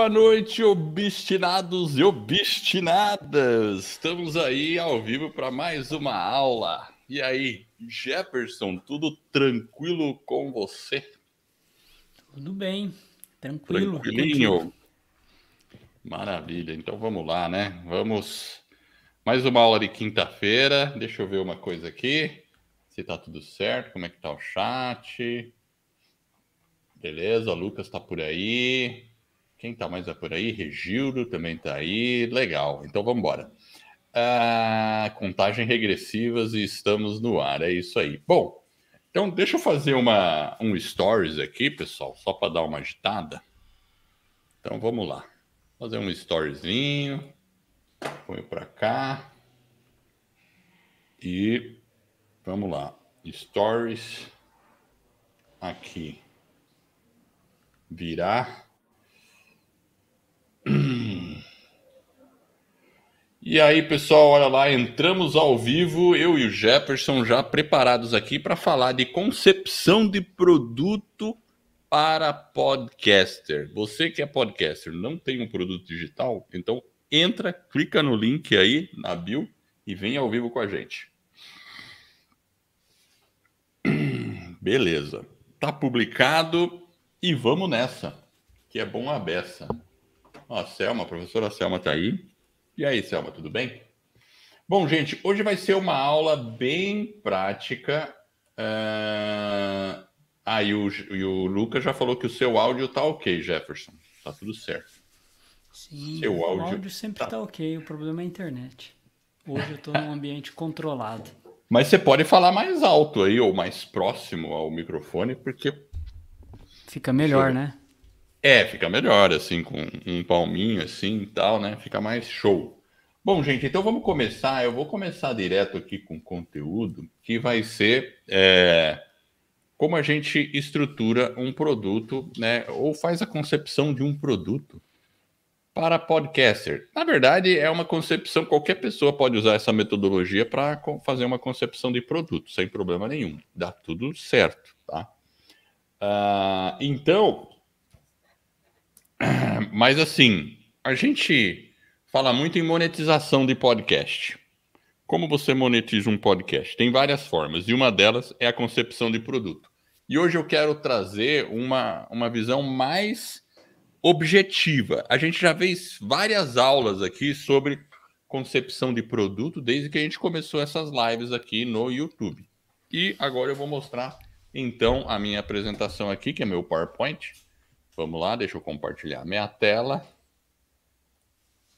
Boa noite, obstinados e obstinadas! Estamos aí ao vivo para mais uma aula. E aí, Jefferson, tudo tranquilo com você? Tudo bem, tranquilo. Tranquilinho. Maravilha, então vamos lá, né? Vamos. Mais uma aula de quinta-feira. Deixa eu ver uma coisa aqui. Se tá tudo certo, como é que tá o chat? Beleza, o Lucas tá por aí. Quem está mais é por aí? Regildo também está aí. Legal. Então vamos embora. Ah, contagem regressivas e estamos no ar. É isso aí. Bom, então deixa eu fazer uma, um stories aqui, pessoal, só para dar uma agitada. Então vamos lá. Fazer um storyzinho. Ponho para cá. E vamos lá. Stories aqui. Virar E aí, pessoal, olha lá, entramos ao vivo, eu e o Jefferson já preparados aqui para falar de concepção de produto para podcaster. Você que é podcaster, não tem um produto digital, então entra, clica no link aí na bio e vem ao vivo com a gente. Beleza. Tá publicado e vamos nessa, que é bom a beça. Ó, a Selma, a professora Selma está aí. E aí, Selma, tudo bem? Bom, gente, hoje vai ser uma aula bem prática. Uh... Ah, e o, e o Lucas já falou que o seu áudio tá ok, Jefferson. Tá tudo certo. Sim, seu áudio o áudio sempre tá... tá ok, o problema é a internet. Hoje eu tô num ambiente controlado. Mas você pode falar mais alto aí, ou mais próximo ao microfone, porque. Fica melhor, Chega. né? É, fica melhor, assim, com um palminho assim e tal, né? Fica mais show. Bom, gente, então vamos começar. Eu vou começar direto aqui com conteúdo que vai ser é, como a gente estrutura um produto, né? Ou faz a concepção de um produto para podcaster. Na verdade, é uma concepção, qualquer pessoa pode usar essa metodologia para fazer uma concepção de produto, sem problema nenhum. Dá tudo certo, tá? Uh, então, Mas assim, a gente fala muito em monetização de podcast. Como você monetiza um podcast? Tem várias formas, e uma delas é a concepção de produto. E hoje eu quero trazer uma, uma visão mais objetiva. A gente já fez várias aulas aqui sobre concepção de produto desde que a gente começou essas lives aqui no YouTube. E agora eu vou mostrar então a minha apresentação aqui, que é meu PowerPoint Vamos lá, deixa eu compartilhar minha tela.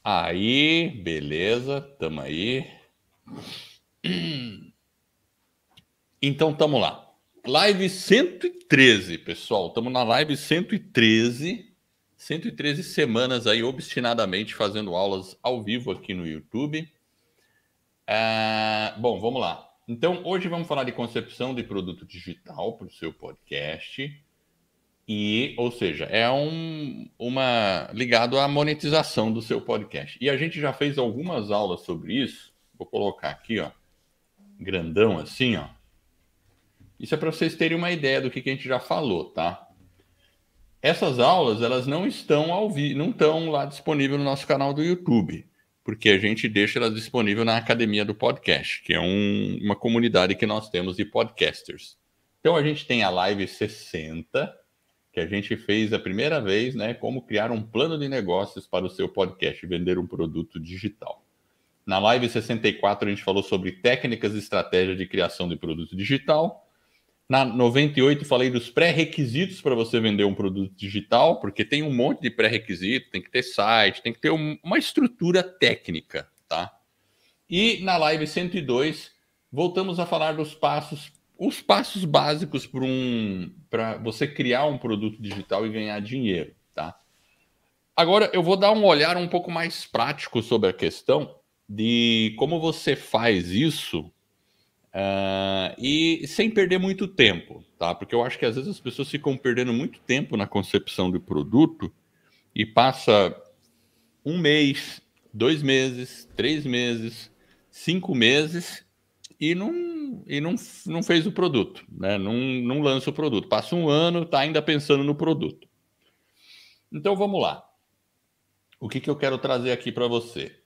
Aí, beleza, tamo aí. Então, tamo lá. Live 113, pessoal. Tamo na live 113. 113 semanas aí, obstinadamente, fazendo aulas ao vivo aqui no YouTube. Ah, bom, vamos lá. Então, hoje vamos falar de concepção de produto digital para o seu podcast. E, ou seja, é um uma ligado à monetização do seu podcast. E a gente já fez algumas aulas sobre isso. Vou colocar aqui, ó, grandão assim, ó. Isso é para vocês terem uma ideia do que, que a gente já falou, tá? Essas aulas, elas não estão ao vivo, não estão lá disponível no nosso canal do YouTube, porque a gente deixa elas disponível na Academia do Podcast, que é um, uma comunidade que nós temos de podcasters. Então a gente tem a live 60, que a gente fez a primeira vez, né? Como criar um plano de negócios para o seu podcast vender um produto digital. Na live 64, a gente falou sobre técnicas e estratégia de criação de produto digital. Na 98, falei dos pré-requisitos para você vender um produto digital, porque tem um monte de pré-requisito, tem que ter site, tem que ter um, uma estrutura técnica, tá? E na live 102, voltamos a falar dos passos os passos básicos para um, para você criar um produto digital e ganhar dinheiro, tá? Agora eu vou dar um olhar um pouco mais prático sobre a questão de como você faz isso uh, e sem perder muito tempo, tá? Porque eu acho que às vezes as pessoas ficam perdendo muito tempo na concepção do produto e passa um mês, dois meses, três meses, cinco meses e não, e não, não fez o produto, né? não, não lança o produto. Passa um ano, está ainda pensando no produto. Então vamos lá. O que, que eu quero trazer aqui para você?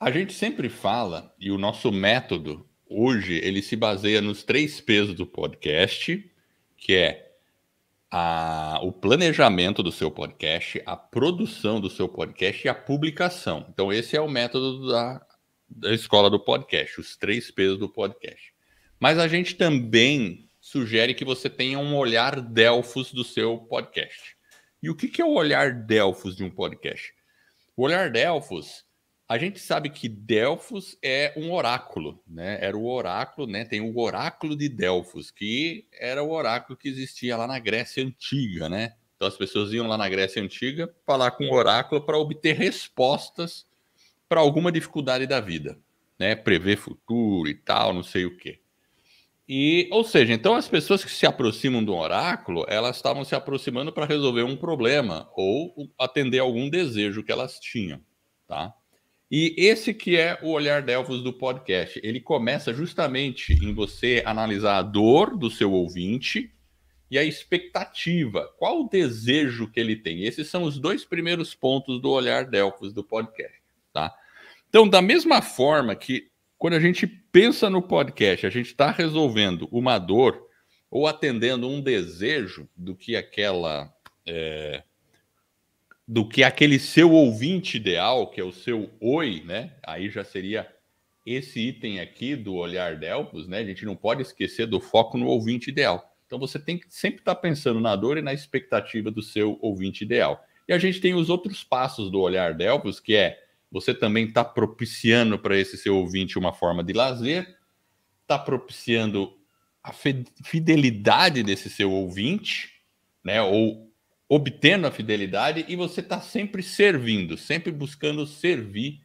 A gente sempre fala, e o nosso método hoje ele se baseia nos três P's do podcast, que é a, o planejamento do seu podcast, a produção do seu podcast e a publicação. Então, esse é o método da da escola do podcast, os três pesos do podcast. Mas a gente também sugere que você tenha um olhar Delfos do seu podcast. E o que, que é o olhar Delfos de um podcast? O olhar Delfos, a gente sabe que Delfos é um oráculo, né? Era o oráculo, né? Tem o oráculo de Delfos, que era o oráculo que existia lá na Grécia Antiga, né? Então as pessoas iam lá na Grécia Antiga falar com o oráculo para obter respostas para alguma dificuldade da vida, né? Prever futuro e tal, não sei o quê. E, ou seja, então as pessoas que se aproximam do oráculo, elas estavam se aproximando para resolver um problema ou atender algum desejo que elas tinham, tá? E esse que é o olhar delfos do podcast. Ele começa justamente em você analisar a dor do seu ouvinte e a expectativa, qual o desejo que ele tem. Esses são os dois primeiros pontos do olhar Delfos do podcast. Então, da mesma forma que quando a gente pensa no podcast, a gente está resolvendo uma dor ou atendendo um desejo do que aquela. É, do que aquele seu ouvinte ideal, que é o seu oi, né? Aí já seria esse item aqui do olhar Delpos, né? A gente não pode esquecer do foco no ouvinte ideal. Então você tem que sempre estar tá pensando na dor e na expectativa do seu ouvinte ideal. E a gente tem os outros passos do olhar Delpos, que é você também está propiciando para esse seu ouvinte uma forma de lazer, está propiciando a fidelidade desse seu ouvinte, né? Ou obtendo a fidelidade e você está sempre servindo, sempre buscando servir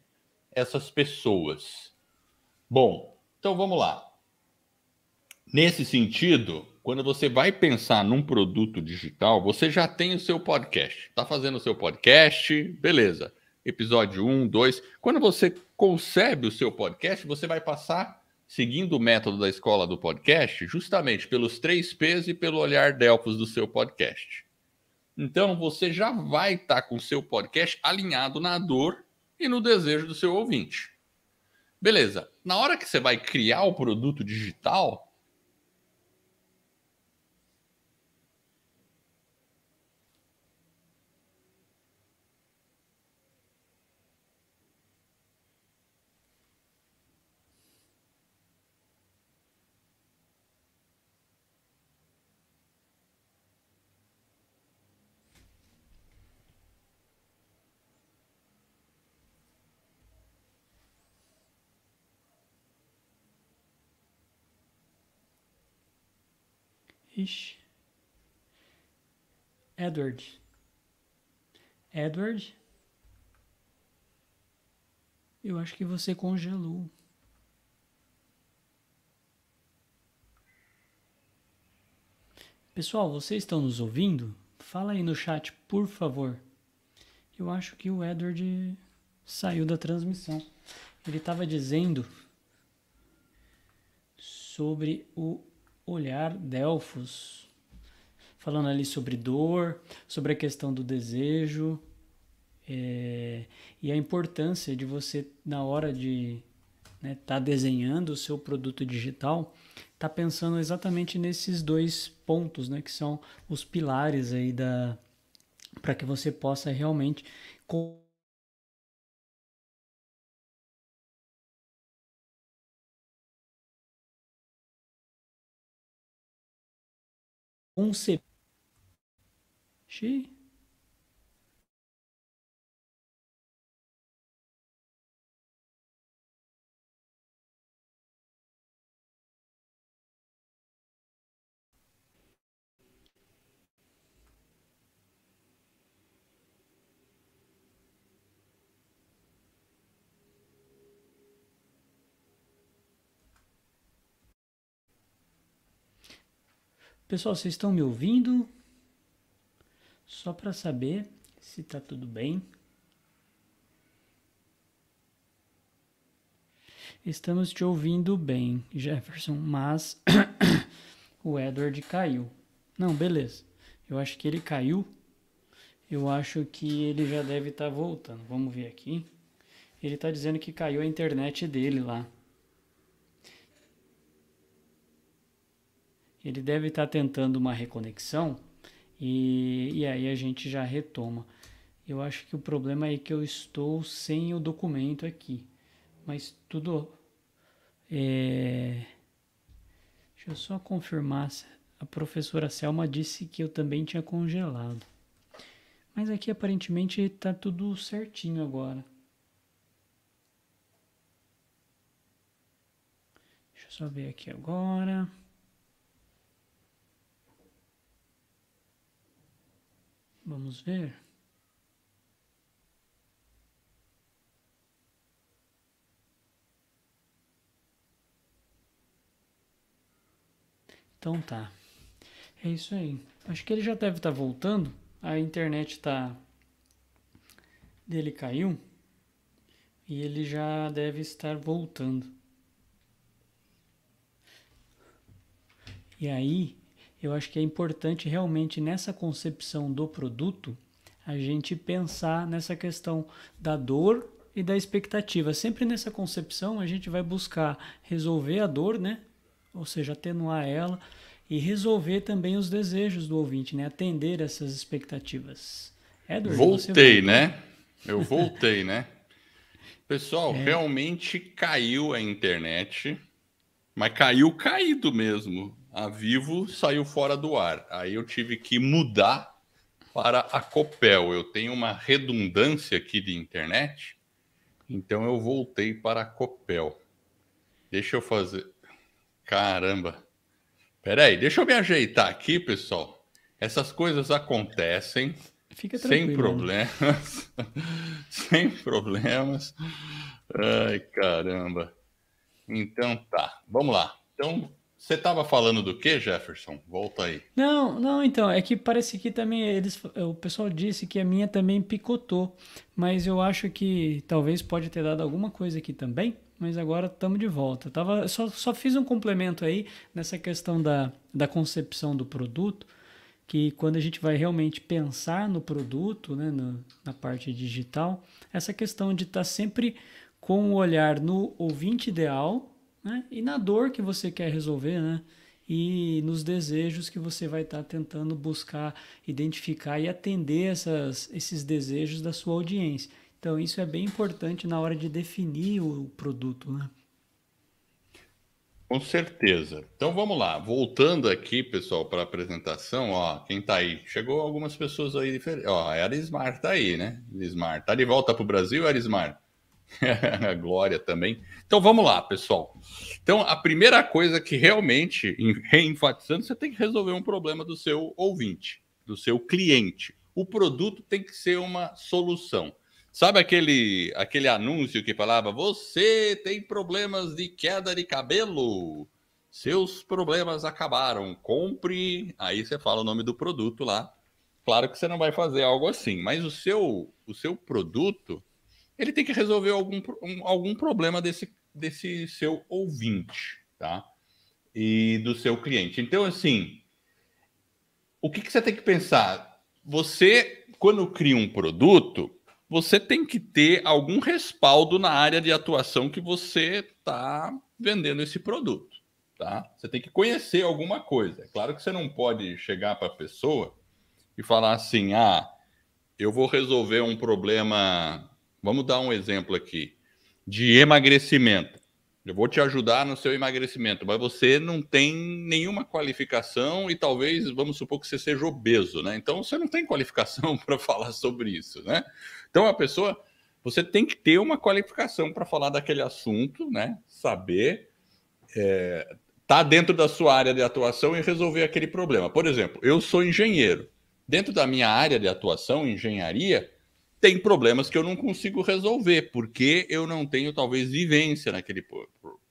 essas pessoas. Bom, então vamos lá. Nesse sentido, quando você vai pensar num produto digital, você já tem o seu podcast. Está fazendo o seu podcast, beleza episódio 1, 2. Quando você concebe o seu podcast, você vai passar seguindo o método da escola do podcast, justamente pelos três P's e pelo olhar Delfos do seu podcast. Então, você já vai estar tá com o seu podcast alinhado na dor e no desejo do seu ouvinte. Beleza. Na hora que você vai criar o produto digital, Ixi. Edward. Edward. Eu acho que você congelou. Pessoal, vocês estão nos ouvindo? Fala aí no chat, por favor. Eu acho que o Edward saiu da transmissão. Ele estava dizendo sobre o olhar Delfos, falando ali sobre dor, sobre a questão do desejo é, e a importância de você, na hora de estar né, tá desenhando o seu produto digital, tá pensando exatamente nesses dois pontos, né, que são os pilares aí da para que você possa realmente conceber Pessoal, vocês estão me ouvindo? Só para saber se tá tudo bem. Estamos te ouvindo bem, Jefferson, mas o Edward caiu. Não, beleza. Eu acho que ele caiu. Eu acho que ele já deve estar tá voltando. Vamos ver aqui. Ele está dizendo que caiu a internet dele lá. ele deve estar tentando uma reconexão e, e aí a gente já retoma. Eu acho que o problema é que eu estou sem o documento aqui, mas tudo. É... Deixa eu só confirmar. A professora Selma disse que eu também tinha congelado. Mas aqui aparentemente está tudo certinho agora. Deixa eu só ver aqui agora. Vamos ver. Então tá. É isso aí. Acho que ele já deve estar tá voltando. A internet tá dele caiu e ele já deve estar voltando. E aí eu acho que é importante realmente nessa concepção do produto a gente pensar nessa questão da dor e da expectativa. Sempre nessa concepção a gente vai buscar resolver a dor, né? Ou seja, atenuar ela e resolver também os desejos do ouvinte, né? Atender essas expectativas. É, Edward, voltei, você... né? Eu voltei, né? Pessoal, é. realmente caiu a internet, mas caiu caído mesmo a Vivo saiu fora do ar. Aí eu tive que mudar para a Copel. Eu tenho uma redundância aqui de internet, então eu voltei para a Copel. Deixa eu fazer. Caramba! Peraí, deixa eu me ajeitar aqui, pessoal. Essas coisas acontecem sem né? problemas. sem problemas. Ai, caramba. Então tá, vamos lá. Então, você estava falando do que, Jefferson? Volta aí. Não, não, então, é que parece que também eles, o pessoal disse que a minha também picotou, mas eu acho que talvez pode ter dado alguma coisa aqui também, mas agora estamos de volta. tava, só, só fiz um complemento aí nessa questão da, da concepção do produto, que quando a gente vai realmente pensar no produto, né, no, na parte digital, essa questão de estar tá sempre com o olhar no ouvinte ideal, né? e na dor que você quer resolver, né? e nos desejos que você vai estar tá tentando buscar, identificar e atender essas, esses desejos da sua audiência. Então, isso é bem importante na hora de definir o produto. Né? Com certeza. Então vamos lá, voltando aqui, pessoal, para a apresentação, ó, quem está aí? Chegou algumas pessoas aí diferentes. Ó, a Arismar tá aí, né? Erismar. Tá de volta para o Brasil, Arismar? a Glória também. Então vamos lá, pessoal. Então a primeira coisa que realmente, reenfatizando, você tem que resolver um problema do seu ouvinte, do seu cliente. O produto tem que ser uma solução. Sabe aquele, aquele anúncio que falava: Você tem problemas de queda de cabelo? Seus problemas acabaram, compre. Aí você fala o nome do produto lá. Claro que você não vai fazer algo assim, mas o seu, o seu produto ele tem que resolver algum, algum problema desse, desse seu ouvinte, tá? E do seu cliente. Então, assim, o que, que você tem que pensar? Você, quando cria um produto, você tem que ter algum respaldo na área de atuação que você está vendendo esse produto, tá? Você tem que conhecer alguma coisa. É claro que você não pode chegar para a pessoa e falar assim, ah, eu vou resolver um problema Vamos dar um exemplo aqui de emagrecimento. Eu vou te ajudar no seu emagrecimento, mas você não tem nenhuma qualificação e talvez, vamos supor que você seja obeso, né? Então você não tem qualificação para falar sobre isso, né? Então a pessoa, você tem que ter uma qualificação para falar daquele assunto, né? Saber é, tá dentro da sua área de atuação e resolver aquele problema. Por exemplo, eu sou engenheiro. Dentro da minha área de atuação, engenharia, tem problemas que eu não consigo resolver, porque eu não tenho, talvez, vivência naquele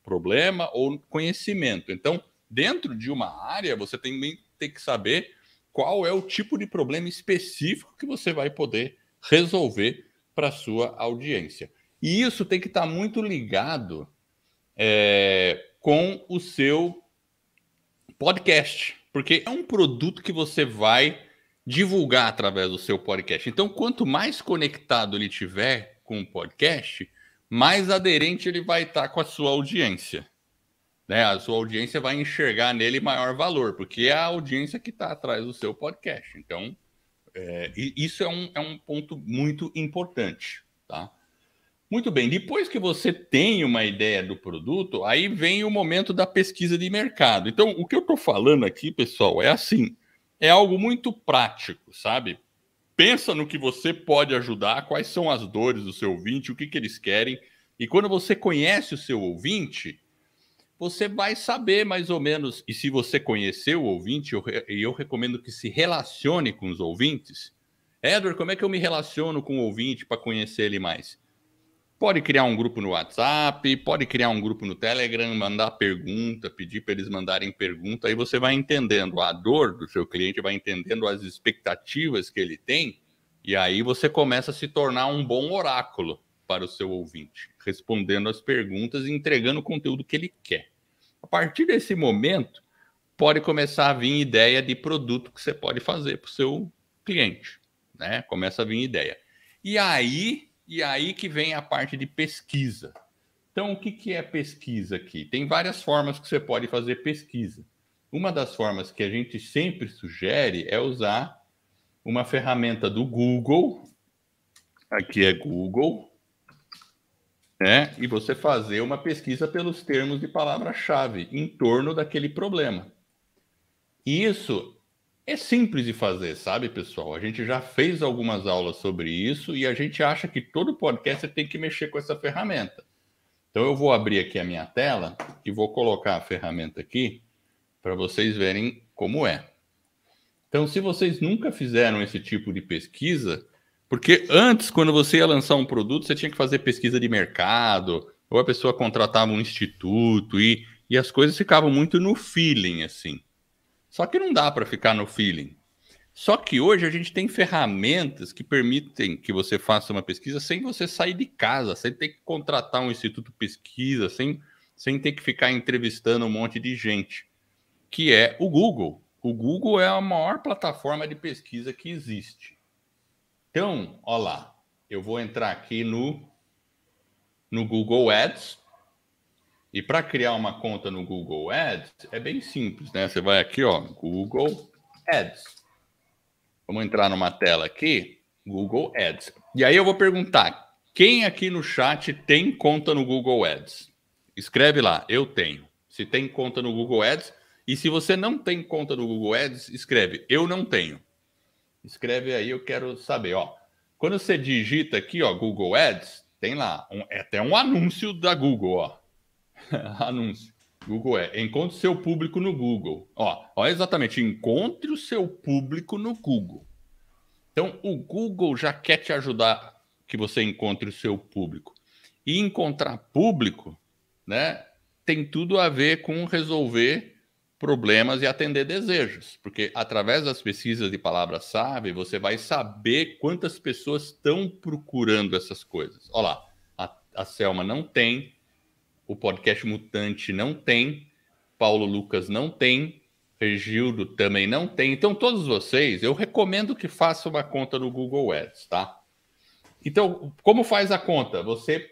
problema ou conhecimento. Então, dentro de uma área, você tem que saber qual é o tipo de problema específico que você vai poder resolver para sua audiência. E isso tem que estar tá muito ligado é, com o seu podcast, porque é um produto que você vai divulgar através do seu podcast. Então, quanto mais conectado ele tiver com o podcast, mais aderente ele vai estar tá com a sua audiência. Né? A sua audiência vai enxergar nele maior valor, porque é a audiência que está atrás do seu podcast. Então, é, isso é um, é um ponto muito importante. Tá? Muito bem, depois que você tem uma ideia do produto, aí vem o momento da pesquisa de mercado. Então, o que eu estou falando aqui, pessoal, é assim é algo muito prático, sabe? Pensa no que você pode ajudar, quais são as dores do seu ouvinte, o que, que eles querem. E quando você conhece o seu ouvinte, você vai saber mais ou menos. E se você conhecer o ouvinte, eu, e eu recomendo que se relacione com os ouvintes. Edward, como é que eu me relaciono com o ouvinte para conhecer ele mais? Pode criar um grupo no WhatsApp, pode criar um grupo no Telegram, mandar pergunta, pedir para eles mandarem pergunta, aí você vai entendendo a dor do seu cliente, vai entendendo as expectativas que ele tem, e aí você começa a se tornar um bom oráculo para o seu ouvinte, respondendo as perguntas e entregando o conteúdo que ele quer. A partir desse momento, pode começar a vir ideia de produto que você pode fazer para o seu cliente, né? Começa a vir ideia. E aí e aí que vem a parte de pesquisa. Então, o que, que é pesquisa aqui? Tem várias formas que você pode fazer pesquisa. Uma das formas que a gente sempre sugere é usar uma ferramenta do Google. Aqui é Google. Né? E você fazer uma pesquisa pelos termos de palavra-chave em torno daquele problema. Isso é simples de fazer, sabe, pessoal? A gente já fez algumas aulas sobre isso e a gente acha que todo podcast tem que mexer com essa ferramenta. Então eu vou abrir aqui a minha tela e vou colocar a ferramenta aqui para vocês verem como é. Então, se vocês nunca fizeram esse tipo de pesquisa, porque antes, quando você ia lançar um produto, você tinha que fazer pesquisa de mercado, ou a pessoa contratava um instituto, e, e as coisas ficavam muito no feeling, assim. Só que não dá para ficar no feeling. Só que hoje a gente tem ferramentas que permitem que você faça uma pesquisa sem você sair de casa, sem ter que contratar um instituto pesquisa, sem, sem ter que ficar entrevistando um monte de gente, que é o Google. O Google é a maior plataforma de pesquisa que existe. Então, olá, lá, eu vou entrar aqui no, no Google Ads, e para criar uma conta no Google Ads é bem simples, né? Você vai aqui, ó, Google Ads. Vamos entrar numa tela aqui, Google Ads. E aí eu vou perguntar, quem aqui no chat tem conta no Google Ads? Escreve lá, eu tenho. Se tem conta no Google Ads, e se você não tem conta no Google Ads, escreve eu não tenho. Escreve aí, eu quero saber, ó. Quando você digita aqui, ó, Google Ads, tem lá um, é até um anúncio da Google, ó. Anúncio. Google é. Encontre seu público no Google. Ó, ó, exatamente. Encontre o seu público no Google. Então, o Google já quer te ajudar que você encontre o seu público. E encontrar público, né, tem tudo a ver com resolver problemas e atender desejos, porque através das pesquisas de palavras-chave você vai saber quantas pessoas estão procurando essas coisas. Olha lá, a, a Selma não tem o podcast Mutante não tem, Paulo Lucas não tem, Regildo também não tem. Então, todos vocês, eu recomendo que façam uma conta no Google Ads, tá? Então, como faz a conta? Você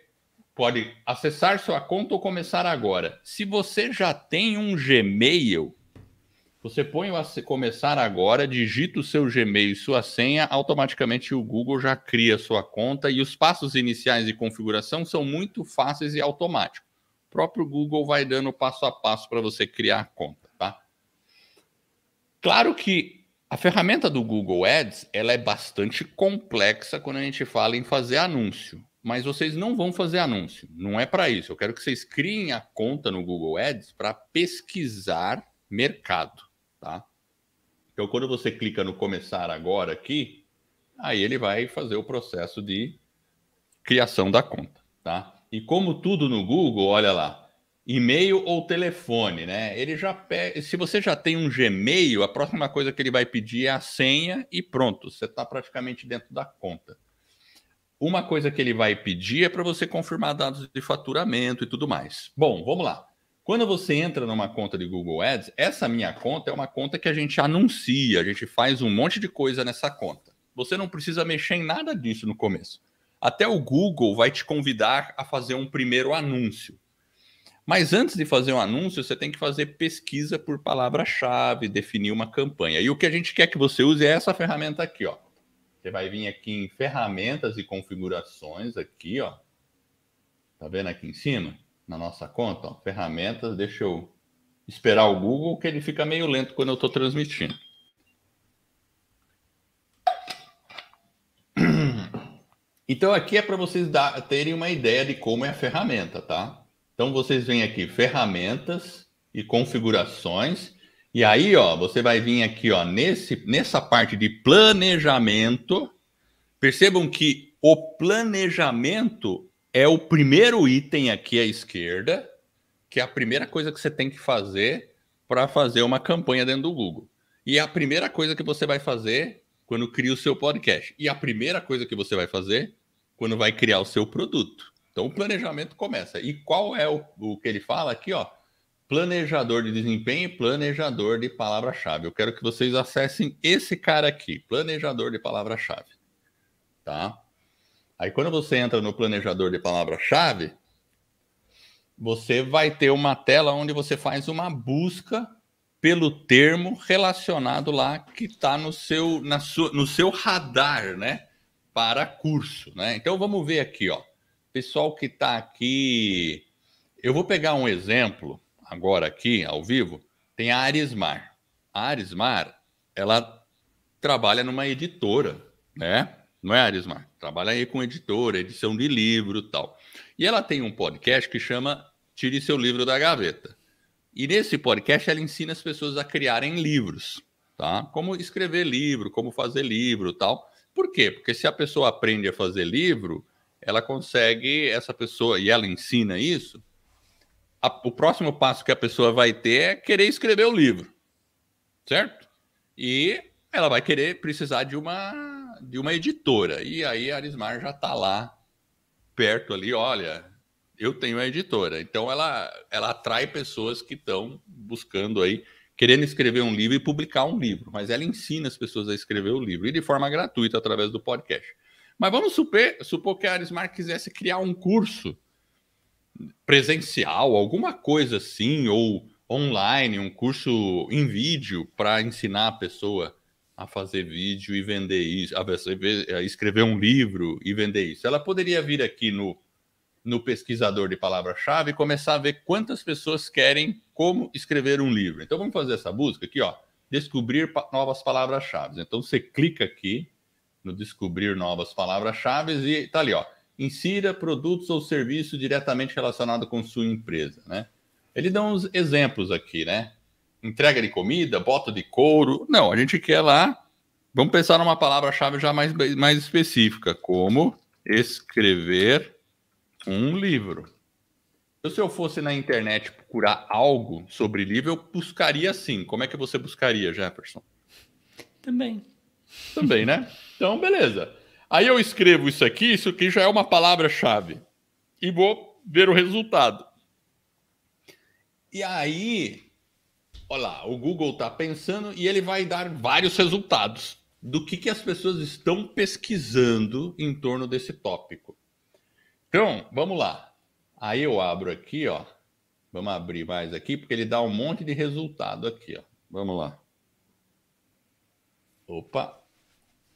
pode acessar sua conta ou começar agora. Se você já tem um Gmail, você põe o começar agora, digita o seu Gmail e sua senha, automaticamente o Google já cria sua conta e os passos iniciais de configuração são muito fáceis e automáticos próprio Google vai dando passo a passo para você criar a conta, tá? Claro que a ferramenta do Google Ads, ela é bastante complexa quando a gente fala em fazer anúncio, mas vocês não vão fazer anúncio, não é para isso. Eu quero que vocês criem a conta no Google Ads para pesquisar mercado, tá? Então quando você clica no começar agora aqui, aí ele vai fazer o processo de criação da conta, tá? E como tudo no Google, olha lá, e-mail ou telefone, né? Ele já Se você já tem um Gmail, a próxima coisa que ele vai pedir é a senha e pronto, você está praticamente dentro da conta. Uma coisa que ele vai pedir é para você confirmar dados de faturamento e tudo mais. Bom, vamos lá. Quando você entra numa conta de Google Ads, essa minha conta é uma conta que a gente anuncia, a gente faz um monte de coisa nessa conta. Você não precisa mexer em nada disso no começo. Até o Google vai te convidar a fazer um primeiro anúncio. Mas antes de fazer um anúncio, você tem que fazer pesquisa por palavra-chave, definir uma campanha. E o que a gente quer que você use é essa ferramenta aqui, ó. Você vai vir aqui em ferramentas e configurações aqui, ó. Tá vendo aqui em cima? Na nossa conta, ó, ferramentas, deixa eu esperar o Google que ele fica meio lento quando eu estou transmitindo. Então aqui é para vocês dar, terem uma ideia de como é a ferramenta, tá? Então vocês vêm aqui ferramentas e configurações e aí, ó, você vai vir aqui, ó, nesse nessa parte de planejamento. Percebam que o planejamento é o primeiro item aqui à esquerda, que é a primeira coisa que você tem que fazer para fazer uma campanha dentro do Google. E é a primeira coisa que você vai fazer quando cria o seu podcast. E a primeira coisa que você vai fazer quando vai criar o seu produto. Então o planejamento começa. E qual é o, o que ele fala aqui, ó? Planejador de desempenho e planejador de palavra-chave. Eu quero que vocês acessem esse cara aqui, planejador de palavra-chave. Tá? Aí quando você entra no planejador de palavra-chave, você vai ter uma tela onde você faz uma busca pelo termo relacionado lá que está no seu, na sua, no seu radar, né? Para curso, né? Então vamos ver aqui, ó. Pessoal que está aqui, eu vou pegar um exemplo agora aqui ao vivo. Tem a Arismar. A Arismar, ela trabalha numa editora, né? Não é Arismar? Trabalha aí com editora, edição de livro, tal. E ela tem um podcast que chama Tire seu livro da gaveta. E nesse podcast ela ensina as pessoas a criarem livros, tá? Como escrever livro, como fazer livro, tal. Por quê? Porque se a pessoa aprende a fazer livro, ela consegue essa pessoa e ela ensina isso. A, o próximo passo que a pessoa vai ter é querer escrever o livro, certo? E ela vai querer precisar de uma de uma editora. E aí a Arismar já está lá perto ali, olha, eu tenho a editora. Então ela, ela atrai pessoas que estão buscando aí, querendo escrever um livro e publicar um livro. Mas ela ensina as pessoas a escrever o livro e de forma gratuita através do podcast. Mas vamos supor supor que a Arismar quisesse criar um curso presencial, alguma coisa assim, ou online, um curso em vídeo para ensinar a pessoa a fazer vídeo e vender isso, a escrever um livro e vender isso. Ela poderia vir aqui no no pesquisador de palavra-chave e começar a ver quantas pessoas querem como escrever um livro. Então vamos fazer essa busca aqui, ó, descobrir pa novas palavras-chave. Então você clica aqui no descobrir novas palavras-chave e tá ali, ó, insira produtos ou serviços diretamente relacionados com sua empresa, né? Ele dá uns exemplos aqui, né? Entrega de comida, bota de couro. Não, a gente quer lá. Vamos pensar numa palavra-chave já mais, mais específica, como escrever um livro. Então, se eu fosse na internet procurar algo sobre livro, eu buscaria sim. Como é que você buscaria, Jefferson? Também. Também, né? Então, beleza. Aí eu escrevo isso aqui, isso aqui já é uma palavra-chave. E vou ver o resultado. E aí, olha lá, o Google está pensando e ele vai dar vários resultados do que, que as pessoas estão pesquisando em torno desse tópico. Então, vamos lá. Aí eu abro aqui, ó. Vamos abrir mais aqui, porque ele dá um monte de resultado aqui, ó. Vamos lá. Opa.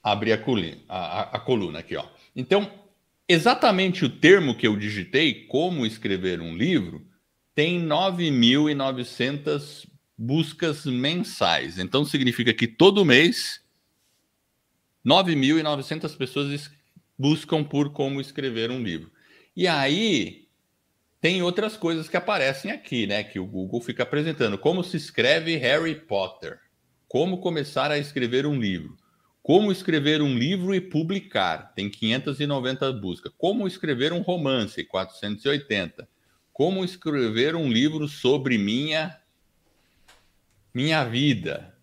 Abri a coluna, a, a coluna aqui, ó. Então, exatamente o termo que eu digitei, como escrever um livro, tem 9.900 buscas mensais. Então, significa que todo mês, 9.900 pessoas buscam por como escrever um livro. E aí tem outras coisas que aparecem aqui, né? Que o Google fica apresentando. Como se escreve Harry Potter? Como começar a escrever um livro? Como escrever um livro e publicar? Tem 590 buscas. Como escrever um romance? 480. Como escrever um livro sobre minha minha vida?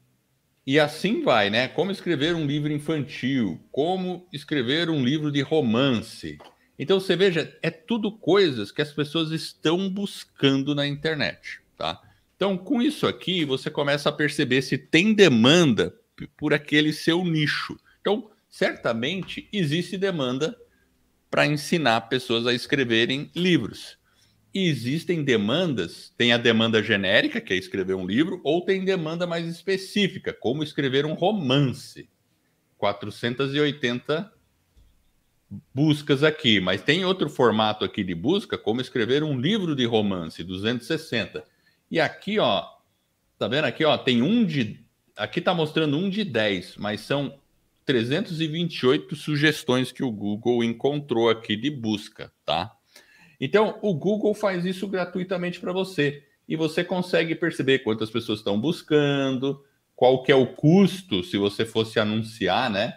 E assim vai, né? Como escrever um livro infantil? Como escrever um livro de romance? Então você veja, é tudo coisas que as pessoas estão buscando na internet, tá? Então com isso aqui você começa a perceber se tem demanda por aquele seu nicho. Então certamente existe demanda para ensinar pessoas a escreverem livros. E existem demandas, tem a demanda genérica, que é escrever um livro, ou tem demanda mais específica, como escrever um romance. 480 buscas aqui, mas tem outro formato aqui de busca, como escrever um livro de romance, 260. E aqui, ó, tá vendo aqui, ó, tem um de aqui tá mostrando um de 10, mas são 328 sugestões que o Google encontrou aqui de busca, tá? Então, o Google faz isso gratuitamente para você e você consegue perceber quantas pessoas estão buscando, qual que é o custo se você fosse anunciar, né?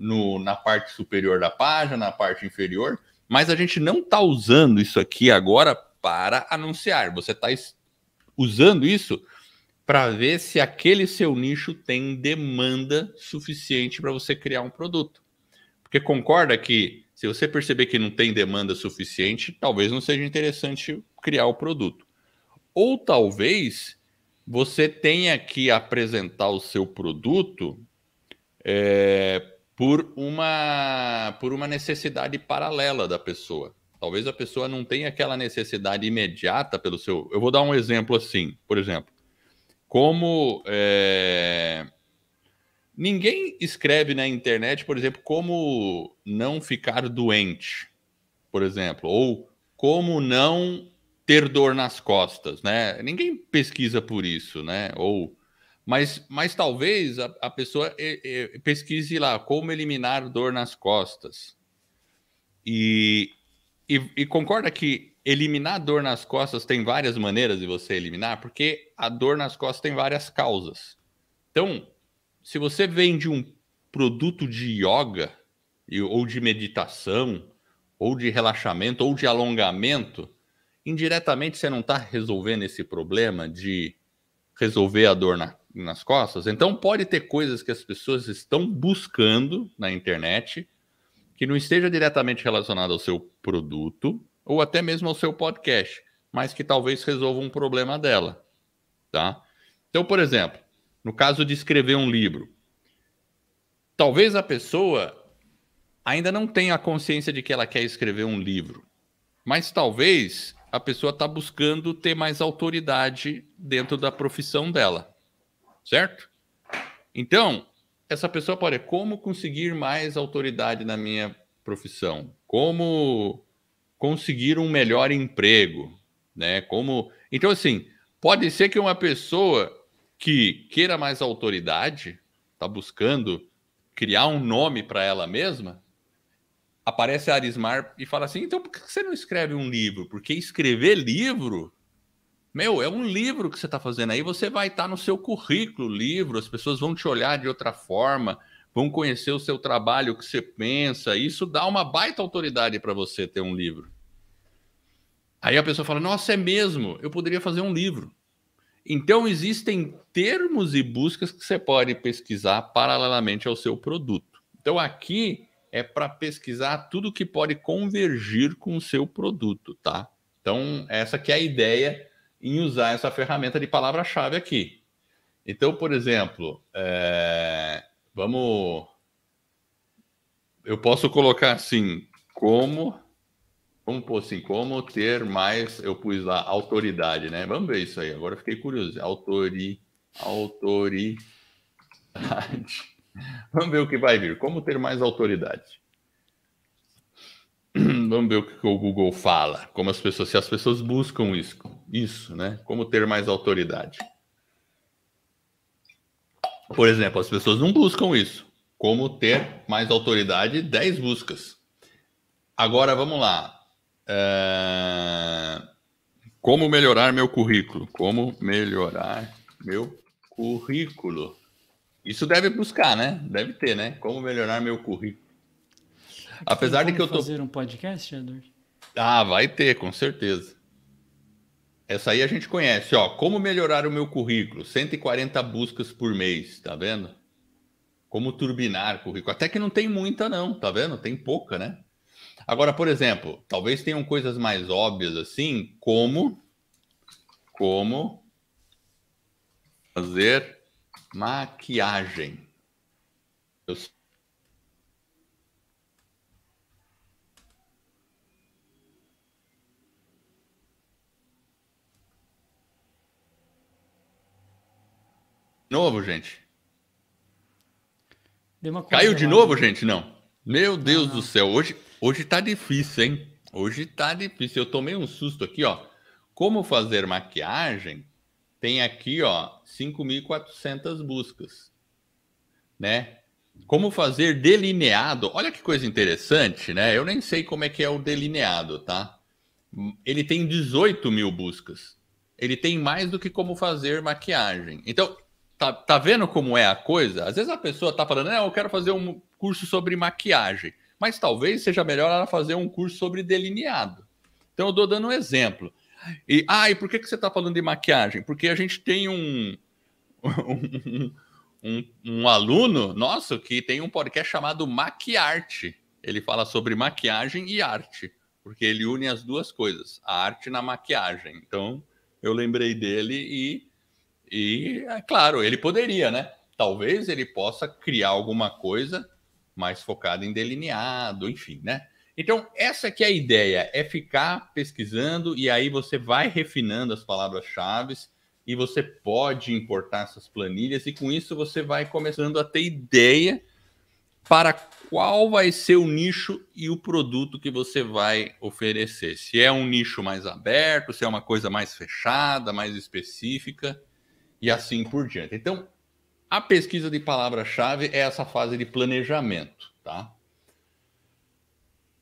no, na parte superior da página, na parte inferior, mas a gente não está usando isso aqui agora para anunciar. Você está usando isso para ver se aquele seu nicho tem demanda suficiente para você criar um produto. Porque concorda que se você perceber que não tem demanda suficiente, talvez não seja interessante criar o produto. Ou talvez você tenha que apresentar o seu produto é, por uma por uma necessidade paralela da pessoa. Talvez a pessoa não tenha aquela necessidade imediata pelo seu. Eu vou dar um exemplo assim, por exemplo, como é... ninguém escreve na internet, por exemplo, como não ficar doente, por exemplo, ou como não ter dor nas costas, né? Ninguém pesquisa por isso, né? Ou mas, mas talvez a, a pessoa é, é, pesquise lá como eliminar dor nas costas. E, e, e concorda que eliminar dor nas costas tem várias maneiras de você eliminar, porque a dor nas costas tem várias causas. Então, se você vende um produto de yoga, ou de meditação, ou de relaxamento, ou de alongamento, indiretamente você não está resolvendo esse problema de resolver a dor na nas costas. Então, pode ter coisas que as pessoas estão buscando na internet que não esteja diretamente relacionada ao seu produto ou até mesmo ao seu podcast, mas que talvez resolva um problema dela, tá? Então, por exemplo, no caso de escrever um livro, talvez a pessoa ainda não tenha a consciência de que ela quer escrever um livro, mas talvez a pessoa está buscando ter mais autoridade dentro da profissão dela certo? Então, essa pessoa pode, como conseguir mais autoridade na minha profissão? Como conseguir um melhor emprego, né? Como, então assim, pode ser que uma pessoa que queira mais autoridade, está buscando criar um nome para ela mesma, aparece a Arismar e fala assim: então por que você não escreve um livro? Porque escrever livro meu, é um livro que você está fazendo aí, você vai estar tá no seu currículo, livro, as pessoas vão te olhar de outra forma, vão conhecer o seu trabalho, o que você pensa, isso dá uma baita autoridade para você ter um livro. Aí a pessoa fala: Nossa, é mesmo, eu poderia fazer um livro. Então, existem termos e buscas que você pode pesquisar paralelamente ao seu produto. Então, aqui é para pesquisar tudo que pode convergir com o seu produto, tá? Então, essa que é a ideia em usar essa ferramenta de palavra-chave aqui. Então, por exemplo, é... vamos. Eu posso colocar assim, como. Vamos pôr assim, como ter mais. Eu pus lá autoridade, né? Vamos ver isso aí. Agora fiquei curioso. Autori. Autoridade. Vamos ver o que vai vir. Como ter mais autoridade? Vamos ver o que o Google fala. Como as pessoas, se as pessoas buscam isso isso, né? Como ter mais autoridade. Por exemplo, as pessoas não buscam isso. Como ter mais autoridade, 10 buscas. Agora vamos lá. É... Como melhorar meu currículo? Como melhorar meu currículo? Isso deve buscar, né? Deve ter, né? Como melhorar meu currículo. Apesar de que eu tô. fazer um podcast, Edward? Ah, vai ter, com certeza. Essa aí a gente conhece, ó. Como melhorar o meu currículo? 140 buscas por mês, tá vendo? Como turbinar currículo. Até que não tem muita, não, tá vendo? Tem pouca, né? Agora, por exemplo, talvez tenham coisas mais óbvias assim, como como fazer maquiagem. Eu novo, gente? Caiu de novo, gente? Não. Meu Deus ah. do céu, hoje, hoje tá difícil, hein? Hoje tá difícil. Eu tomei um susto aqui, ó. Como fazer maquiagem? Tem aqui, ó, 5.400 buscas, né? Como fazer delineado? Olha que coisa interessante, né? Eu nem sei como é que é o delineado, tá? Ele tem 18 mil buscas. Ele tem mais do que como fazer maquiagem. Então, Tá, tá vendo como é a coisa? Às vezes a pessoa tá falando, é, eu quero fazer um curso sobre maquiagem, mas talvez seja melhor ela fazer um curso sobre delineado. Então eu tô dando um exemplo. E, ah, e por que, que você tá falando de maquiagem? Porque a gente tem um, um, um, um aluno nosso que tem um podcast chamado Maquiarte. Ele fala sobre maquiagem e arte, porque ele une as duas coisas, a arte na maquiagem. Então eu lembrei dele e e, é claro, ele poderia, né? Talvez ele possa criar alguma coisa mais focada em delineado, enfim, né? Então, essa que é a ideia, é ficar pesquisando e aí você vai refinando as palavras-chave e você pode importar essas planilhas e com isso você vai começando a ter ideia para qual vai ser o nicho e o produto que você vai oferecer. Se é um nicho mais aberto, se é uma coisa mais fechada, mais específica e assim por diante. Então, a pesquisa de palavra-chave é essa fase de planejamento, tá?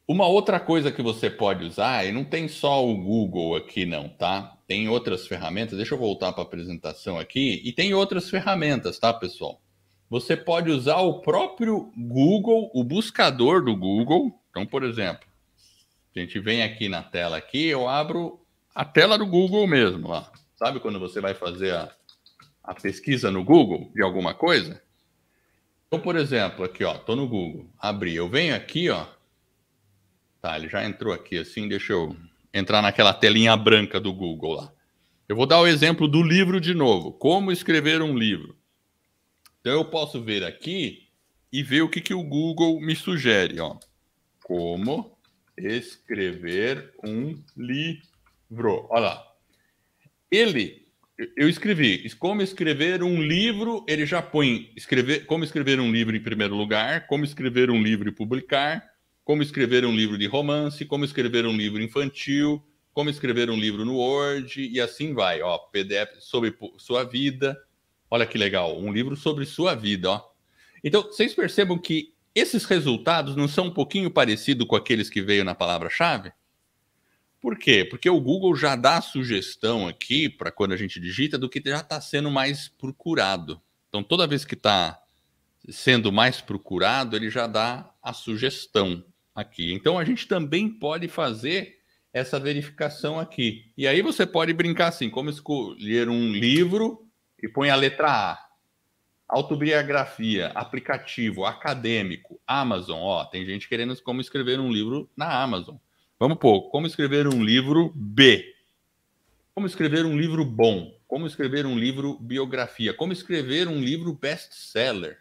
Uma outra coisa que você pode usar, e não tem só o Google aqui não, tá? Tem outras ferramentas, deixa eu voltar para a apresentação aqui, e tem outras ferramentas, tá, pessoal? Você pode usar o próprio Google, o buscador do Google. Então, por exemplo, a gente vem aqui na tela aqui, eu abro a tela do Google mesmo lá. Sabe quando você vai fazer a, a pesquisa no Google de alguma coisa. Então, por exemplo, aqui, ó, tô no Google, abri, eu venho aqui, ó. Tá, ele já entrou aqui assim, deixa eu entrar naquela telinha branca do Google lá. Eu vou dar o exemplo do livro de novo, como escrever um livro. Então eu posso ver aqui e ver o que, que o Google me sugere, ó. Como escrever um livro. Olha lá. Ele eu escrevi como escrever um livro, ele já põe escrever, como escrever um livro em primeiro lugar, como escrever um livro e publicar, como escrever um livro de romance, como escrever um livro infantil, como escrever um livro no Word e assim vai, ó, PDF sobre sua vida. Olha que legal, um livro sobre sua vida, ó. Então, vocês percebam que esses resultados não são um pouquinho parecidos com aqueles que veio na palavra-chave? Por quê? Porque o Google já dá sugestão aqui para quando a gente digita do que já está sendo mais procurado. Então, toda vez que está sendo mais procurado, ele já dá a sugestão aqui. Então, a gente também pode fazer essa verificação aqui. E aí você pode brincar assim, como escolher um livro e põe a letra A. Autobiografia, aplicativo, acadêmico, Amazon. Ó, tem gente querendo como escrever um livro na Amazon. Vamos pôr, como escrever um livro B. Como escrever um livro bom. Como escrever um livro biografia. Como escrever um livro best-seller.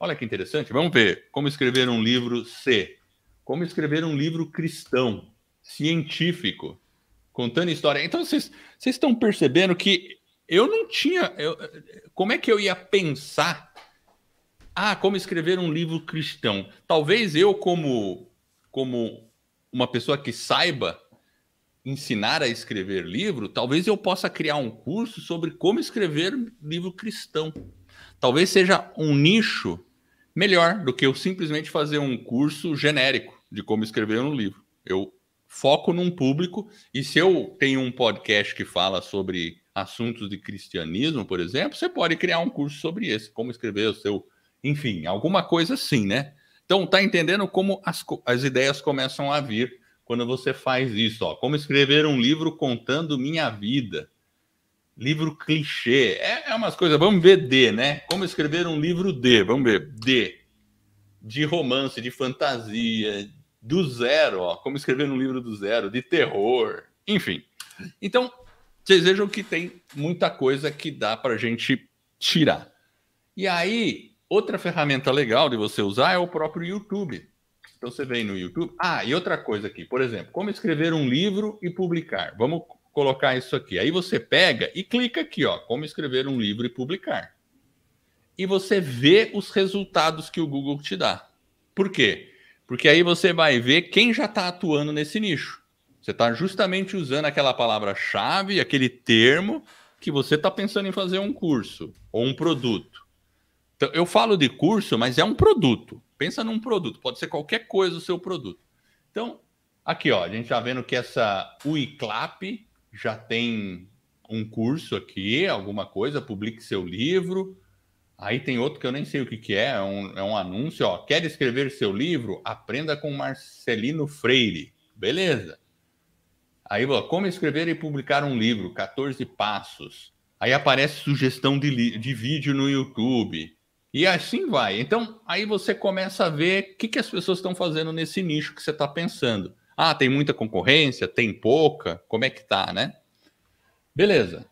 Olha que interessante. Vamos ver. Como escrever um livro C. Como escrever um livro cristão, científico, contando história. Então, vocês estão percebendo que eu não tinha. Eu, como é que eu ia pensar? Ah, como escrever um livro cristão? Talvez eu, como, como uma pessoa que saiba ensinar a escrever livro, talvez eu possa criar um curso sobre como escrever livro cristão. Talvez seja um nicho melhor do que eu simplesmente fazer um curso genérico de como escrever um livro. Eu foco num público e se eu tenho um podcast que fala sobre assuntos de cristianismo, por exemplo, você pode criar um curso sobre esse, como escrever o seu, enfim, alguma coisa assim, né? Então, tá entendendo como as, as ideias começam a vir quando você faz isso? Ó, como escrever um livro contando minha vida. Livro clichê. É, é umas coisas. Vamos ver D, né? Como escrever um livro D. Vamos ver. D. De romance, de fantasia, do zero, ó. Como escrever um livro do zero, de terror. Enfim. Então, vocês vejam que tem muita coisa que dá para gente tirar. E aí, Outra ferramenta legal de você usar é o próprio YouTube. Então você vem no YouTube. Ah, e outra coisa aqui, por exemplo, como escrever um livro e publicar. Vamos colocar isso aqui. Aí você pega e clica aqui, ó, como escrever um livro e publicar. E você vê os resultados que o Google te dá. Por quê? Porque aí você vai ver quem já está atuando nesse nicho. Você está justamente usando aquela palavra-chave, aquele termo que você está pensando em fazer um curso ou um produto. Então, eu falo de curso, mas é um produto. Pensa num produto, pode ser qualquer coisa o seu produto. Então, aqui ó, a gente está vendo que essa UICLAP já tem um curso aqui, alguma coisa, publique seu livro. Aí tem outro que eu nem sei o que, que é, é um, é um anúncio, ó. Quer escrever seu livro? Aprenda com Marcelino Freire. Beleza. Aí, ó, como escrever e publicar um livro, 14 passos. Aí aparece sugestão de, de vídeo no YouTube. E assim vai. Então, aí você começa a ver o que, que as pessoas estão fazendo nesse nicho que você está pensando. Ah, tem muita concorrência? Tem pouca? Como é que tá, né? Beleza.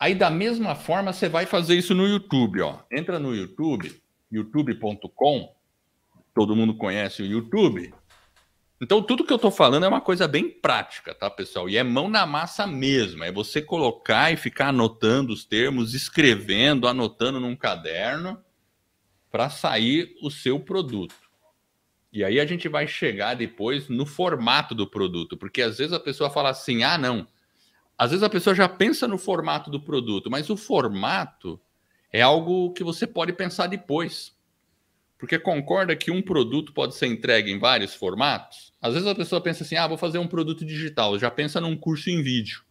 Aí, da mesma forma, você vai fazer isso no YouTube, ó. Entra no YouTube, youtube.com. Todo mundo conhece o YouTube. Então, tudo que eu estou falando é uma coisa bem prática, tá, pessoal? E é mão na massa mesmo. É você colocar e ficar anotando os termos, escrevendo, anotando num caderno para sair o seu produto. E aí a gente vai chegar depois no formato do produto, porque às vezes a pessoa fala assim: ah, não. Às vezes a pessoa já pensa no formato do produto, mas o formato é algo que você pode pensar depois. Porque concorda que um produto pode ser entregue em vários formatos? Às vezes a pessoa pensa assim: ah, vou fazer um produto digital, já pensa num curso em vídeo,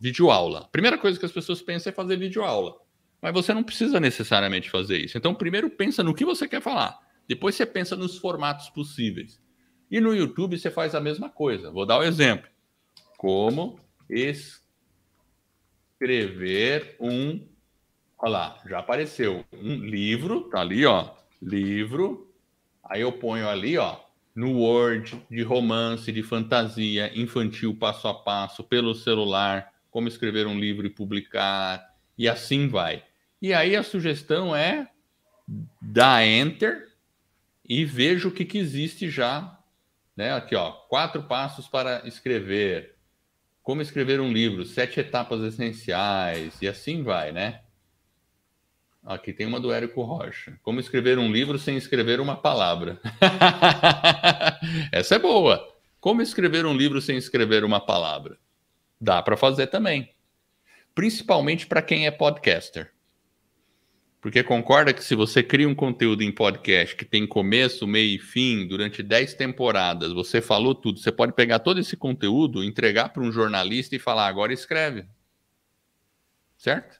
vídeo aula. A primeira coisa que as pessoas pensam é fazer vídeo aula. Mas você não precisa necessariamente fazer isso. Então, primeiro pensa no que você quer falar. Depois você pensa nos formatos possíveis. E no YouTube você faz a mesma coisa. Vou dar um exemplo. Como escrever um. Olha lá, já apareceu um livro, tá ali, ó livro, aí eu ponho ali, ó, no Word, de romance, de fantasia, infantil, passo a passo, pelo celular, como escrever um livro e publicar, e assim vai. E aí a sugestão é dar Enter e veja o que, que existe já. Né? Aqui, ó, quatro passos para escrever, como escrever um livro, sete etapas essenciais, e assim vai, né? Aqui tem uma do Érico Rocha. Como escrever um livro sem escrever uma palavra? Essa é boa. Como escrever um livro sem escrever uma palavra? Dá para fazer também. Principalmente para quem é podcaster. Porque concorda que se você cria um conteúdo em podcast que tem começo, meio e fim, durante 10 temporadas, você falou tudo, você pode pegar todo esse conteúdo, entregar para um jornalista e falar: agora escreve. Certo?